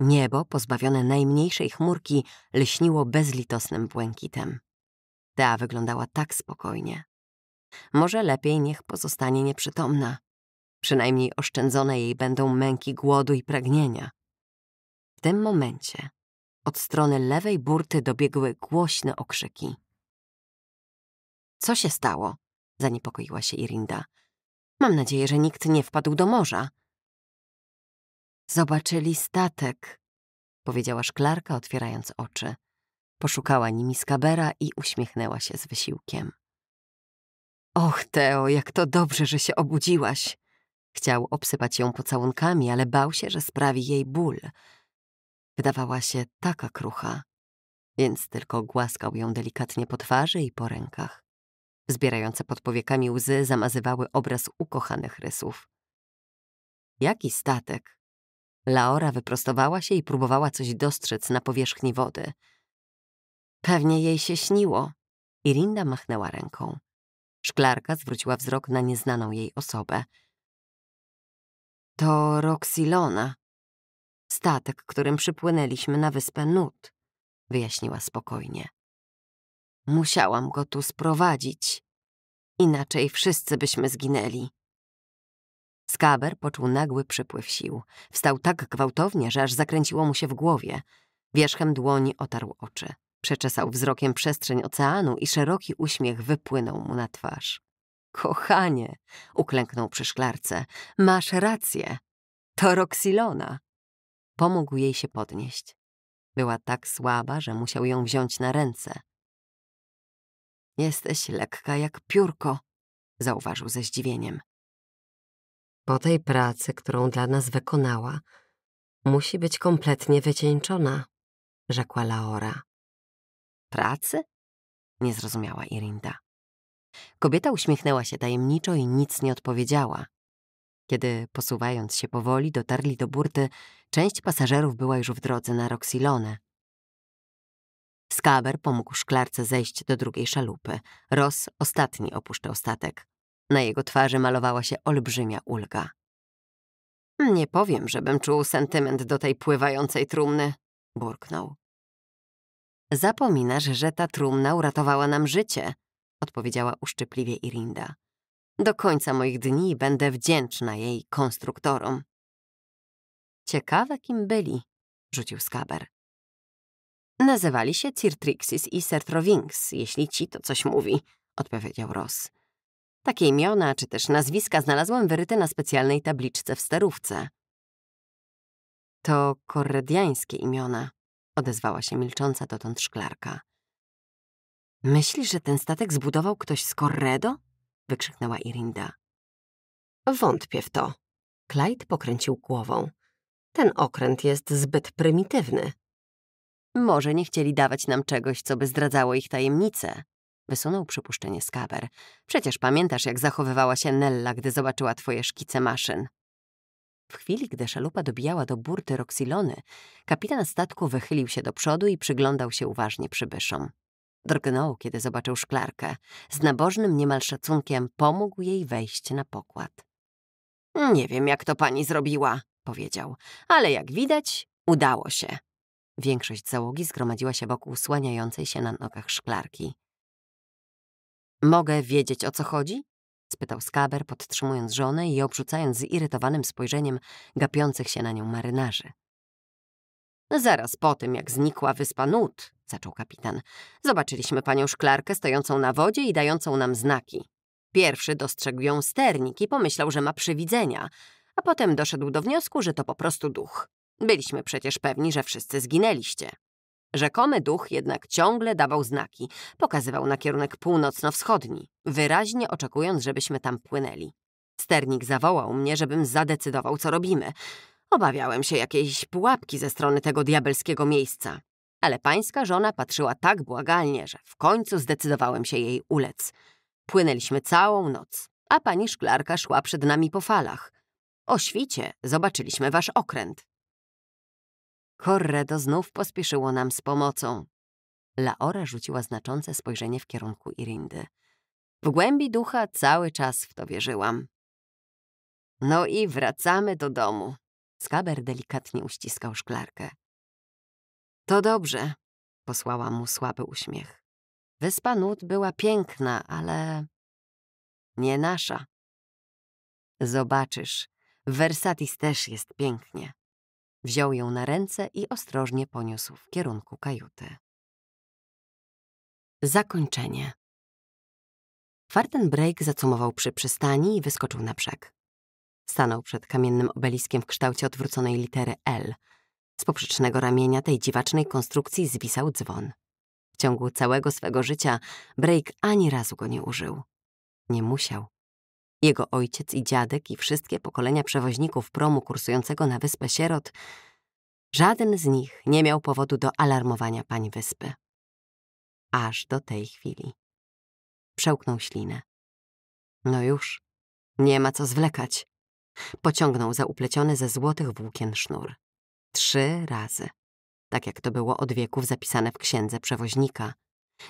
Niebo, pozbawione najmniejszej chmurki, lśniło bezlitosnym błękitem. Tea wyglądała tak spokojnie. Może lepiej niech pozostanie nieprzytomna. Przynajmniej oszczędzone jej będą męki głodu i pragnienia tym momencie od strony lewej burty dobiegły głośne okrzyki. Co się stało? zaniepokoiła się Irinda. Mam nadzieję, że nikt nie wpadł do morza. Zobaczyli statek, powiedziała szklarka, otwierając oczy. Poszukała nimi skabera i uśmiechnęła się z wysiłkiem. Och, Teo, jak to dobrze, że się obudziłaś. Chciał obsypać ją pocałunkami, ale bał się, że sprawi jej ból. Wydawała się taka krucha, więc tylko głaskał ją delikatnie po twarzy i po rękach. Zbierające pod powiekami łzy zamazywały obraz ukochanych rysów. Jaki statek! Laura wyprostowała się i próbowała coś dostrzec na powierzchni wody. Pewnie jej się śniło. Irinda machnęła ręką. Szklarka zwróciła wzrok na nieznaną jej osobę. To Roxilona, Statek, którym przypłynęliśmy na wyspę Nut, wyjaśniła spokojnie. Musiałam go tu sprowadzić, inaczej wszyscy byśmy zginęli. Skaber poczuł nagły przypływ sił. Wstał tak gwałtownie, że aż zakręciło mu się w głowie. Wierzchem dłoni otarł oczy. Przeczesał wzrokiem przestrzeń oceanu i szeroki uśmiech wypłynął mu na twarz. Kochanie, uklęknął przy szklarce, masz rację. To Roxilona pomógł jej się podnieść. Była tak słaba, że musiał ją wziąć na ręce. Jesteś lekka jak piórko, zauważył ze zdziwieniem. Po tej pracy, którą dla nas wykonała, musi być kompletnie wycieńczona, rzekła Laura. Pracy? Nie zrozumiała Irinda. Kobieta uśmiechnęła się tajemniczo i nic nie odpowiedziała. Kiedy posuwając się powoli dotarli do burty, Część pasażerów była już w drodze na Roxilone. Skaber pomógł szklarce zejść do drugiej szalupy. Ross ostatni opuszczał statek. Na jego twarzy malowała się olbrzymia ulga. Nie powiem, żebym czuł sentyment do tej pływającej trumny, burknął. Zapominasz, że ta trumna uratowała nam życie, odpowiedziała uszczypliwie Irinda. Do końca moich dni będę wdzięczna jej konstruktorom. Ciekawe, kim byli, rzucił Skaber. Nazywali się Cirtrixis i Sertrowings, jeśli ci to coś mówi, odpowiedział Ross. Takie imiona czy też nazwiska znalazłem wyryte na specjalnej tabliczce w sterówce. To korediańskie imiona, odezwała się milcząca dotąd szklarka. Myślisz, że ten statek zbudował ktoś z Corredo? wykrzyknęła Irinda. Wątpię w to. Clyde pokręcił głową. Ten okręt jest zbyt prymitywny. Może nie chcieli dawać nam czegoś, co by zdradzało ich tajemnice. Wysunął przypuszczenie Skaber. Przecież pamiętasz, jak zachowywała się Nella, gdy zobaczyła twoje szkice maszyn. W chwili, gdy szalupa dobijała do burty Roxilony, kapitan statku wychylił się do przodu i przyglądał się uważnie przybyszom. Drgnął, kiedy zobaczył szklarkę. Z nabożnym niemal szacunkiem pomógł jej wejść na pokład. Nie wiem, jak to pani zrobiła, powiedział. Ale jak widać, udało się. Większość załogi zgromadziła się wokół słaniającej się na nogach szklarki. Mogę wiedzieć, o co chodzi? spytał Skaber, podtrzymując żonę i obrzucając zirytowanym spojrzeniem gapiących się na nią marynarzy. Zaraz po tym, jak znikła wyspa Nut, zaczął kapitan, zobaczyliśmy panią szklarkę stojącą na wodzie i dającą nam znaki. Pierwszy dostrzegł ją sternik i pomyślał, że ma przywidzenia, a potem doszedł do wniosku, że to po prostu duch. Byliśmy przecież pewni, że wszyscy zginęliście. Rzekomy duch jednak ciągle dawał znaki, pokazywał na kierunek północno-wschodni, wyraźnie oczekując, żebyśmy tam płynęli. Sternik zawołał mnie, żebym zadecydował, co robimy. Obawiałem się jakiejś pułapki ze strony tego diabelskiego miejsca. Ale pańska żona patrzyła tak błagalnie, że w końcu zdecydowałem się jej ulec. Płynęliśmy całą noc, a pani szklarka szła przed nami po falach. O świcie zobaczyliśmy wasz okręt. Corredo znów pospieszyło nam z pomocą. Laora rzuciła znaczące spojrzenie w kierunku Irindy. W głębi ducha cały czas w to wierzyłam. No i wracamy do domu. Skaber delikatnie uściskał szklarkę. To dobrze, posłała mu słaby uśmiech. Wyspa Nut była piękna, ale nie nasza. Zobaczysz, Versatis też jest pięknie. Wziął ją na ręce i ostrożnie poniósł w kierunku kajuty. Zakończenie. Fartenbrake zacumował przy przystani i wyskoczył na brzeg. Stanął przed kamiennym obeliskiem w kształcie odwróconej litery L. Z poprzecznego ramienia tej dziwacznej konstrukcji zwisał dzwon. W ciągu całego swego życia Brake ani razu go nie użył. Nie musiał. Jego ojciec i dziadek i wszystkie pokolenia przewoźników promu kursującego na Wyspę Sierot, żaden z nich nie miał powodu do alarmowania pani wyspy. Aż do tej chwili. Przełknął ślinę. No już, nie ma co zwlekać. Pociągnął za upleciony ze złotych włókien sznur. Trzy razy. Tak jak to było od wieków zapisane w księdze przewoźnika.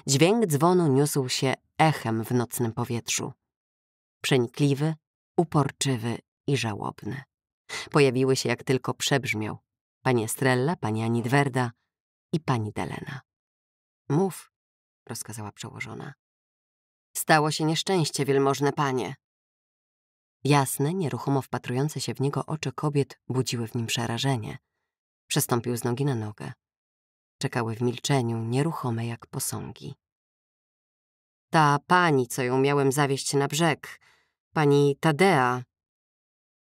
Dźwięk dzwonu niósł się echem w nocnym powietrzu przenikliwy, uporczywy i żałobny. Pojawiły się jak tylko przebrzmiał pani Estrella, pani Anidwerda i pani Delena. Mów, rozkazała przełożona. Stało się nieszczęście, wielmożne panie. Jasne, nieruchomo wpatrujące się w niego oczy kobiet budziły w nim przerażenie. Przestąpił z nogi na nogę. Czekały w milczeniu, nieruchome jak posągi. Ta pani, co ją miałem zawieść na brzeg, Pani Tadea.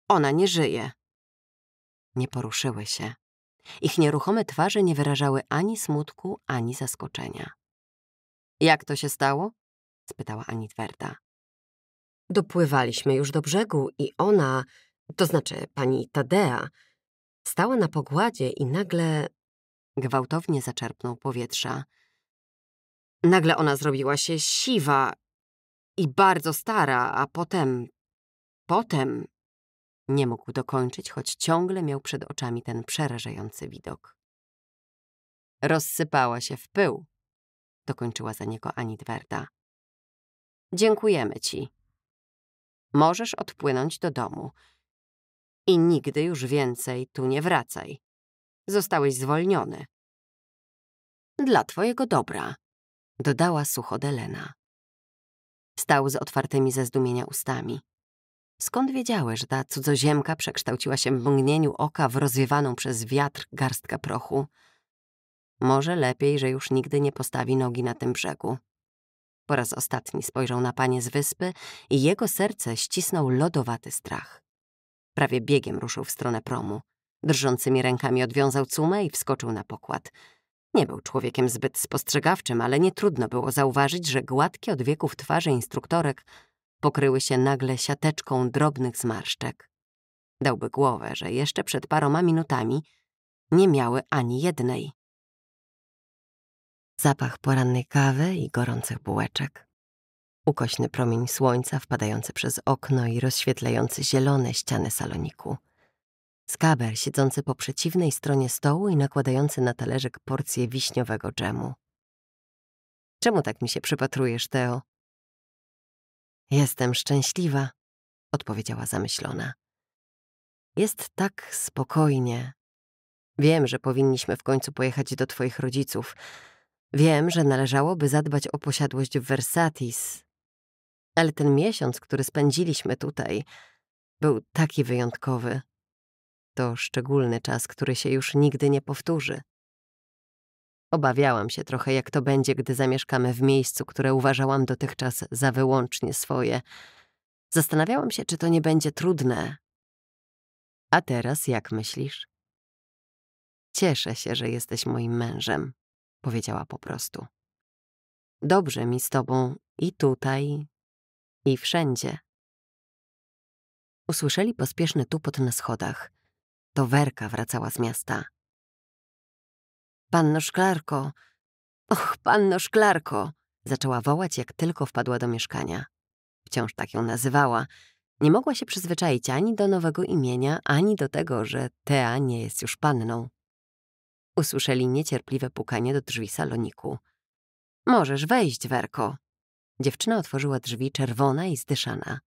Ona nie żyje. Nie poruszyły się. Ich nieruchome twarze nie wyrażały ani smutku, ani zaskoczenia. Jak to się stało? spytała Anitwerda. Dopływaliśmy już do brzegu i ona, to znaczy pani Tadea, stała na pogładzie i nagle... Gwałtownie zaczerpnął powietrza. Nagle ona zrobiła się siwa i bardzo stara, a potem... Potem... Nie mógł dokończyć, choć ciągle miał przed oczami ten przerażający widok. Rozsypała się w pył, dokończyła za niego Anitwerda. Dziękujemy ci. Możesz odpłynąć do domu. I nigdy już więcej tu nie wracaj. Zostałeś zwolniony. Dla twojego dobra, dodała sucho Delena. Stał z otwartymi ze zdumienia ustami. Skąd wiedziałeś, że ta cudzoziemka przekształciła się w mgnieniu oka w rozwiewaną przez wiatr garstkę prochu? Może lepiej, że już nigdy nie postawi nogi na tym brzegu. Po raz ostatni spojrzał na panie z wyspy i jego serce ścisnął lodowaty strach. Prawie biegiem ruszył w stronę promu. Drżącymi rękami odwiązał cumę i wskoczył na pokład. Nie był człowiekiem zbyt spostrzegawczym, ale nie trudno było zauważyć, że gładkie od wieków twarze instruktorek pokryły się nagle siateczką drobnych zmarszczek. Dałby głowę, że jeszcze przed paroma minutami nie miały ani jednej. Zapach porannej kawy i gorących bułeczek. Ukośny promień słońca wpadający przez okno i rozświetlający zielone ściany saloniku – Skaber siedzący po przeciwnej stronie stołu i nakładający na talerzek porcję wiśniowego dżemu. Czemu tak mi się przypatrujesz, Teo? Jestem szczęśliwa, odpowiedziała zamyślona. Jest tak spokojnie. Wiem, że powinniśmy w końcu pojechać do twoich rodziców. Wiem, że należałoby zadbać o posiadłość w Versatis. Ale ten miesiąc, który spędziliśmy tutaj, był taki wyjątkowy. To szczególny czas, który się już nigdy nie powtórzy. Obawiałam się trochę, jak to będzie, gdy zamieszkamy w miejscu, które uważałam dotychczas za wyłącznie swoje. Zastanawiałam się, czy to nie będzie trudne. A teraz jak myślisz? Cieszę się, że jesteś moim mężem, powiedziała po prostu. Dobrze mi z tobą i tutaj, i wszędzie. Usłyszeli pospieszny tupot na schodach. To Werka wracała z miasta. Panno Szklarko, och, panno Szklarko, zaczęła wołać, jak tylko wpadła do mieszkania. Wciąż tak ją nazywała. Nie mogła się przyzwyczaić ani do nowego imienia, ani do tego, że Tea nie jest już panną. Usłyszeli niecierpliwe pukanie do drzwi saloniku. Możesz wejść, Werko. Dziewczyna otworzyła drzwi czerwona i zdyszana.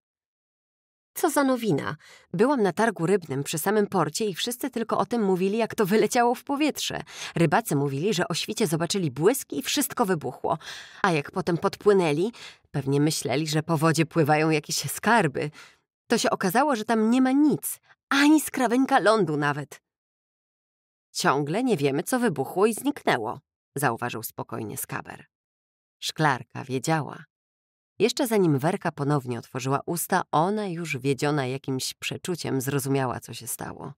Co za nowina. Byłam na targu rybnym przy samym porcie i wszyscy tylko o tym mówili, jak to wyleciało w powietrze. Rybacy mówili, że o świcie zobaczyli błysk i wszystko wybuchło. A jak potem podpłynęli, pewnie myśleli, że po wodzie pływają jakieś skarby. To się okazało, że tam nie ma nic, ani skraweńka lądu nawet. Ciągle nie wiemy, co wybuchło i zniknęło, zauważył spokojnie Skaber. Szklarka wiedziała. Jeszcze zanim Werka ponownie otworzyła usta, ona już wiedziona jakimś przeczuciem zrozumiała, co się stało.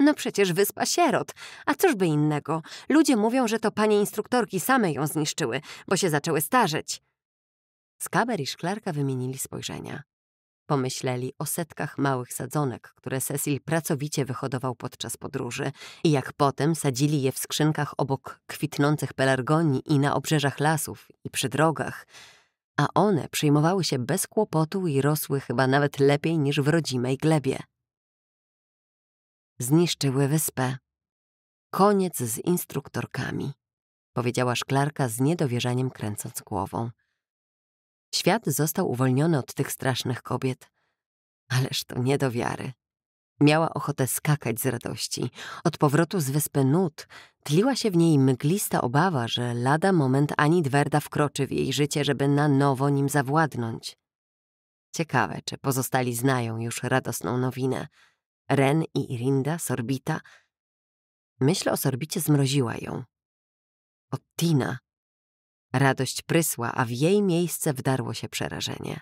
No przecież wyspa sierot, a cóż by innego. Ludzie mówią, że to panie instruktorki same ją zniszczyły, bo się zaczęły starzeć. Skaber i szklarka wymienili spojrzenia. Pomyśleli o setkach małych sadzonek, które Cecil pracowicie wyhodował podczas podróży i jak potem sadzili je w skrzynkach obok kwitnących pelargonii i na obrzeżach lasów i przy drogach – a one przyjmowały się bez kłopotu i rosły chyba nawet lepiej niż w rodzimej glebie. Zniszczyły wyspę. Koniec z instruktorkami, powiedziała szklarka z niedowierzaniem kręcąc głową. Świat został uwolniony od tych strasznych kobiet. Ależ to nie do wiary. Miała ochotę skakać z radości. Od powrotu z wyspy Nut tliła się w niej mglista obawa, że lada moment Ani Dwerda wkroczy w jej życie, żeby na nowo nim zawładnąć. Ciekawe, czy pozostali znają już radosną nowinę. Ren i Irinda, Sorbita. Myśl o Sorbicie zmroziła ją. Od Tina. Radość prysła, a w jej miejsce wdarło się przerażenie.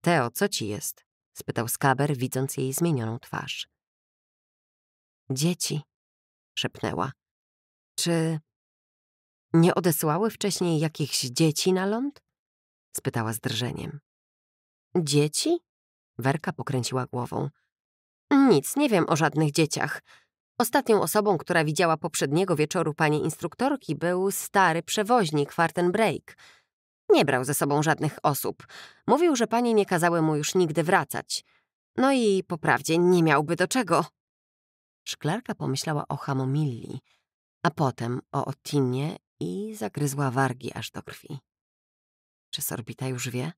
Teo, co ci jest? spytał Skaber, widząc jej zmienioną twarz. Dzieci, szepnęła. Czy nie odesłały wcześniej jakichś dzieci na ląd? spytała z drżeniem. Dzieci? Werka pokręciła głową. Nic nie wiem o żadnych dzieciach. Ostatnią osobą, która widziała poprzedniego wieczoru pani instruktorki, był stary przewoźnik Fartenbreak. Break nie brał ze sobą żadnych osób. Mówił, że panie nie kazały mu już nigdy wracać. No i po prawdzie nie miałby do czego. Szklarka pomyślała o Hamomilli, a potem o Otinie i zagryzła wargi aż do krwi. Czy Sorbita już wie?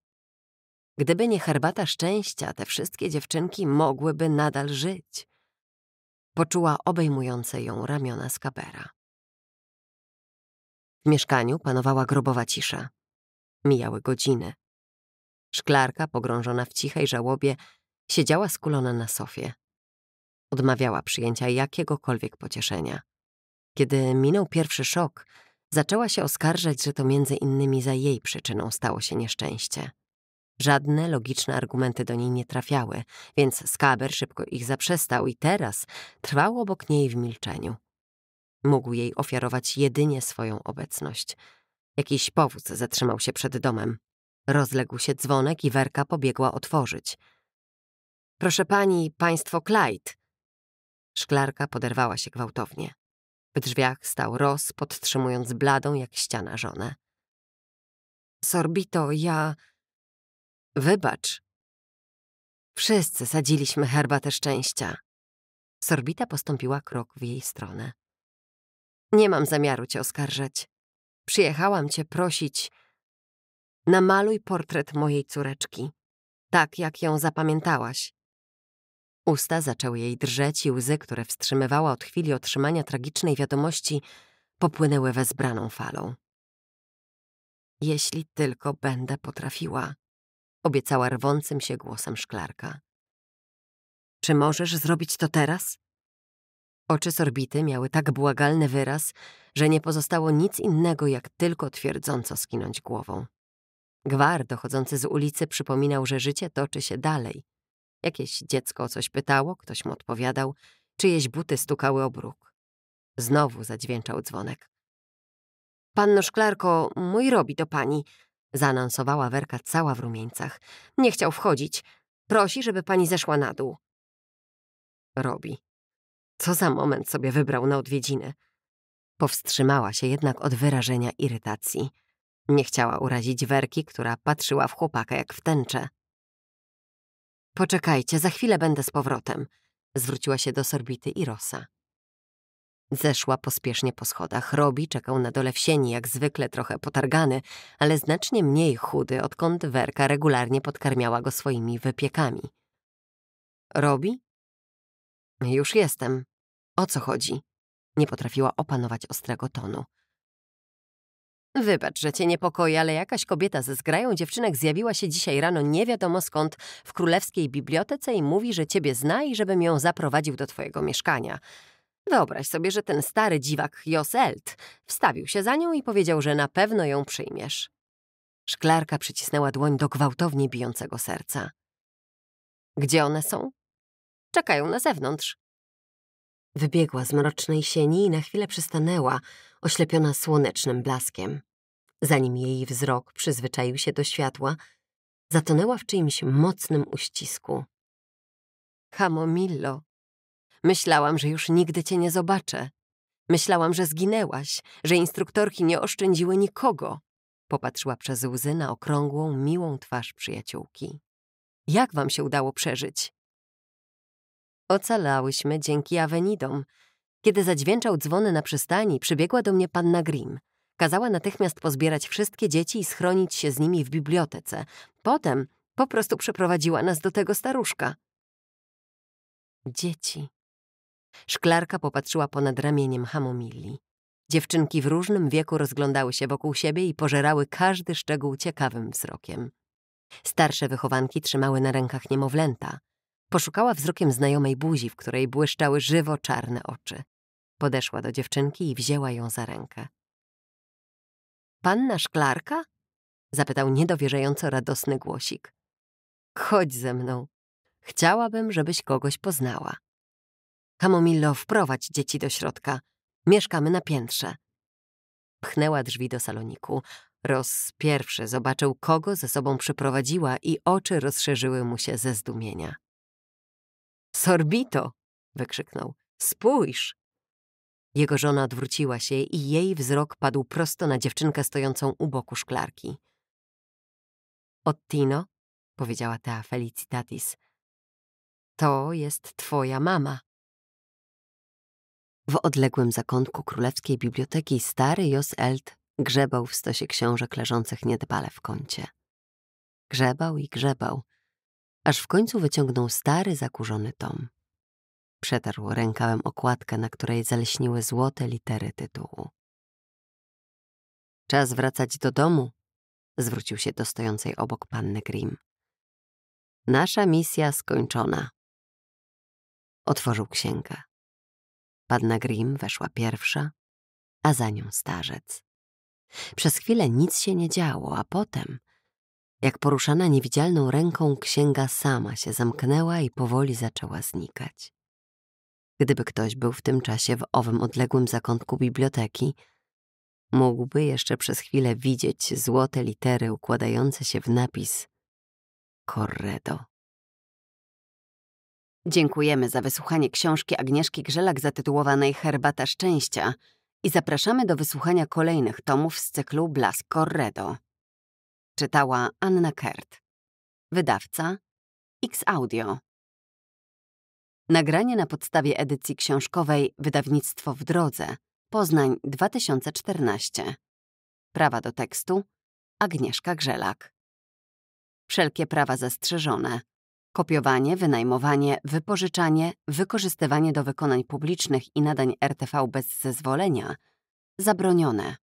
Gdyby nie herbata szczęścia, te wszystkie dziewczynki mogłyby nadal żyć. Poczuła obejmujące ją ramiona skabera. W mieszkaniu panowała grobowa cisza. Mijały godziny. Szklarka, pogrążona w cichej żałobie, siedziała skulona na sofie. Odmawiała przyjęcia jakiegokolwiek pocieszenia. Kiedy minął pierwszy szok, zaczęła się oskarżać, że to między innymi za jej przyczyną stało się nieszczęście. Żadne logiczne argumenty do niej nie trafiały, więc Skaber szybko ich zaprzestał i teraz trwał obok niej w milczeniu. Mógł jej ofiarować jedynie swoją obecność – Jakiś powóz zatrzymał się przed domem. Rozległ się dzwonek i Werka pobiegła otworzyć. Proszę pani, państwo Clyde. Szklarka poderwała się gwałtownie. W drzwiach stał Ross, podtrzymując bladą jak ściana żonę. Sorbito, ja... Wybacz. Wszyscy sadziliśmy herbatę szczęścia. Sorbita postąpiła krok w jej stronę. Nie mam zamiaru cię oskarżać. Przyjechałam cię prosić. Namaluj portret mojej córeczki, tak jak ją zapamiętałaś. Usta zaczęły jej drżeć i łzy, które wstrzymywała od chwili otrzymania tragicznej wiadomości, popłynęły wezbraną falą. Jeśli tylko będę potrafiła, obiecała rwącym się głosem szklarka. Czy możesz zrobić to teraz? Oczy Sorbity miały tak błagalny wyraz, że nie pozostało nic innego, jak tylko twierdząco skinąć głową. Gwar dochodzący z ulicy przypominał, że życie toczy się dalej. Jakieś dziecko o coś pytało, ktoś mu odpowiadał, czyjeś buty stukały o bruk. Znowu zadźwięczał dzwonek. Panno Szklarko, mój robi do pani, zaanonsowała Werka cała w rumieńcach. Nie chciał wchodzić. Prosi, żeby pani zeszła na dół. Robi, co za moment sobie wybrał na odwiedziny. Powstrzymała się jednak od wyrażenia irytacji. Nie chciała urazić Werki, która patrzyła w chłopaka jak w tęczę. Poczekajcie, za chwilę będę z powrotem. Zwróciła się do Sorbity i Rosa. Zeszła pospiesznie po schodach. Robi czekał na dole w sieni, jak zwykle trochę potargany, ale znacznie mniej chudy, odkąd Werka regularnie podkarmiała go swoimi wypiekami. Robi? Już jestem, o co chodzi? Nie potrafiła opanować ostrego tonu. Wybacz, że cię niepokoi, ale jakaś kobieta ze zgrają dziewczynek zjawiła się dzisiaj rano nie wiadomo skąd w królewskiej bibliotece i mówi, że ciebie zna i żebym ją zaprowadził do twojego mieszkania. Wyobraź sobie, że ten stary dziwak Joselt wstawił się za nią i powiedział, że na pewno ją przyjmiesz. Szklarka przycisnęła dłoń do gwałtownie bijącego serca. Gdzie one są? Czekają na zewnątrz. Wybiegła z mrocznej sieni i na chwilę przystanęła, oślepiona słonecznym blaskiem. Zanim jej wzrok przyzwyczaił się do światła, zatonęła w czyimś mocnym uścisku. Hamomillo, myślałam, że już nigdy cię nie zobaczę. Myślałam, że zginęłaś, że instruktorki nie oszczędziły nikogo. Popatrzyła przez łzy na okrągłą, miłą twarz przyjaciółki. Jak wam się udało przeżyć? Ocalałyśmy dzięki awenidom. Kiedy zadźwięczał dzwony na przystani, przybiegła do mnie panna Grimm. Kazała natychmiast pozbierać wszystkie dzieci i schronić się z nimi w bibliotece. Potem po prostu przeprowadziła nas do tego staruszka. Dzieci. Szklarka popatrzyła ponad ramieniem Hamomilli. Dziewczynki w różnym wieku rozglądały się wokół siebie i pożerały każdy szczegół ciekawym wzrokiem. Starsze wychowanki trzymały na rękach niemowlęta. Poszukała wzrokiem znajomej buzi, w której błyszczały żywo czarne oczy. Podeszła do dziewczynki i wzięła ją za rękę. Panna szklarka? zapytał niedowierzająco radosny głosik. Chodź ze mną. Chciałabym, żebyś kogoś poznała. Kamomillo, wprowadź dzieci do środka. Mieszkamy na piętrze. Pchnęła drzwi do saloniku. Roz pierwszy zobaczył, kogo ze sobą przyprowadziła i oczy rozszerzyły mu się ze zdumienia. Sorbito! wykrzyknął. Spójrz! Jego żona odwróciła się i jej wzrok padł prosto na dziewczynkę stojącą u boku szklarki. Ottino, powiedziała ta Felicitatis, to jest twoja mama. W odległym zakątku Królewskiej Biblioteki stary Jos Eld grzebał w stosie książek leżących niedbale w kącie. Grzebał i grzebał, aż w końcu wyciągnął stary, zakurzony tom. Przetarł rękawem okładkę, na której zaleśniły złote litery tytułu. Czas wracać do domu, zwrócił się do stojącej obok panny Grimm. Nasza misja skończona. Otworzył księgę. Panna Grimm weszła pierwsza, a za nią starzec. Przez chwilę nic się nie działo, a potem jak poruszana niewidzialną ręką księga sama się zamknęła i powoli zaczęła znikać. Gdyby ktoś był w tym czasie w owym odległym zakątku biblioteki, mógłby jeszcze przez chwilę widzieć złote litery układające się w napis Corredo. Dziękujemy za wysłuchanie książki Agnieszki Grzelak zatytułowanej Herbata Szczęścia i zapraszamy do wysłuchania kolejnych tomów z cyklu Blask Corredo. Czytała Anna Kert. Wydawca X-Audio. Nagranie na podstawie edycji książkowej Wydawnictwo w drodze. Poznań 2014. Prawa do tekstu Agnieszka Grzelak. Wszelkie prawa zastrzeżone. Kopiowanie, wynajmowanie, wypożyczanie, wykorzystywanie do wykonań publicznych i nadań RTV bez zezwolenia zabronione.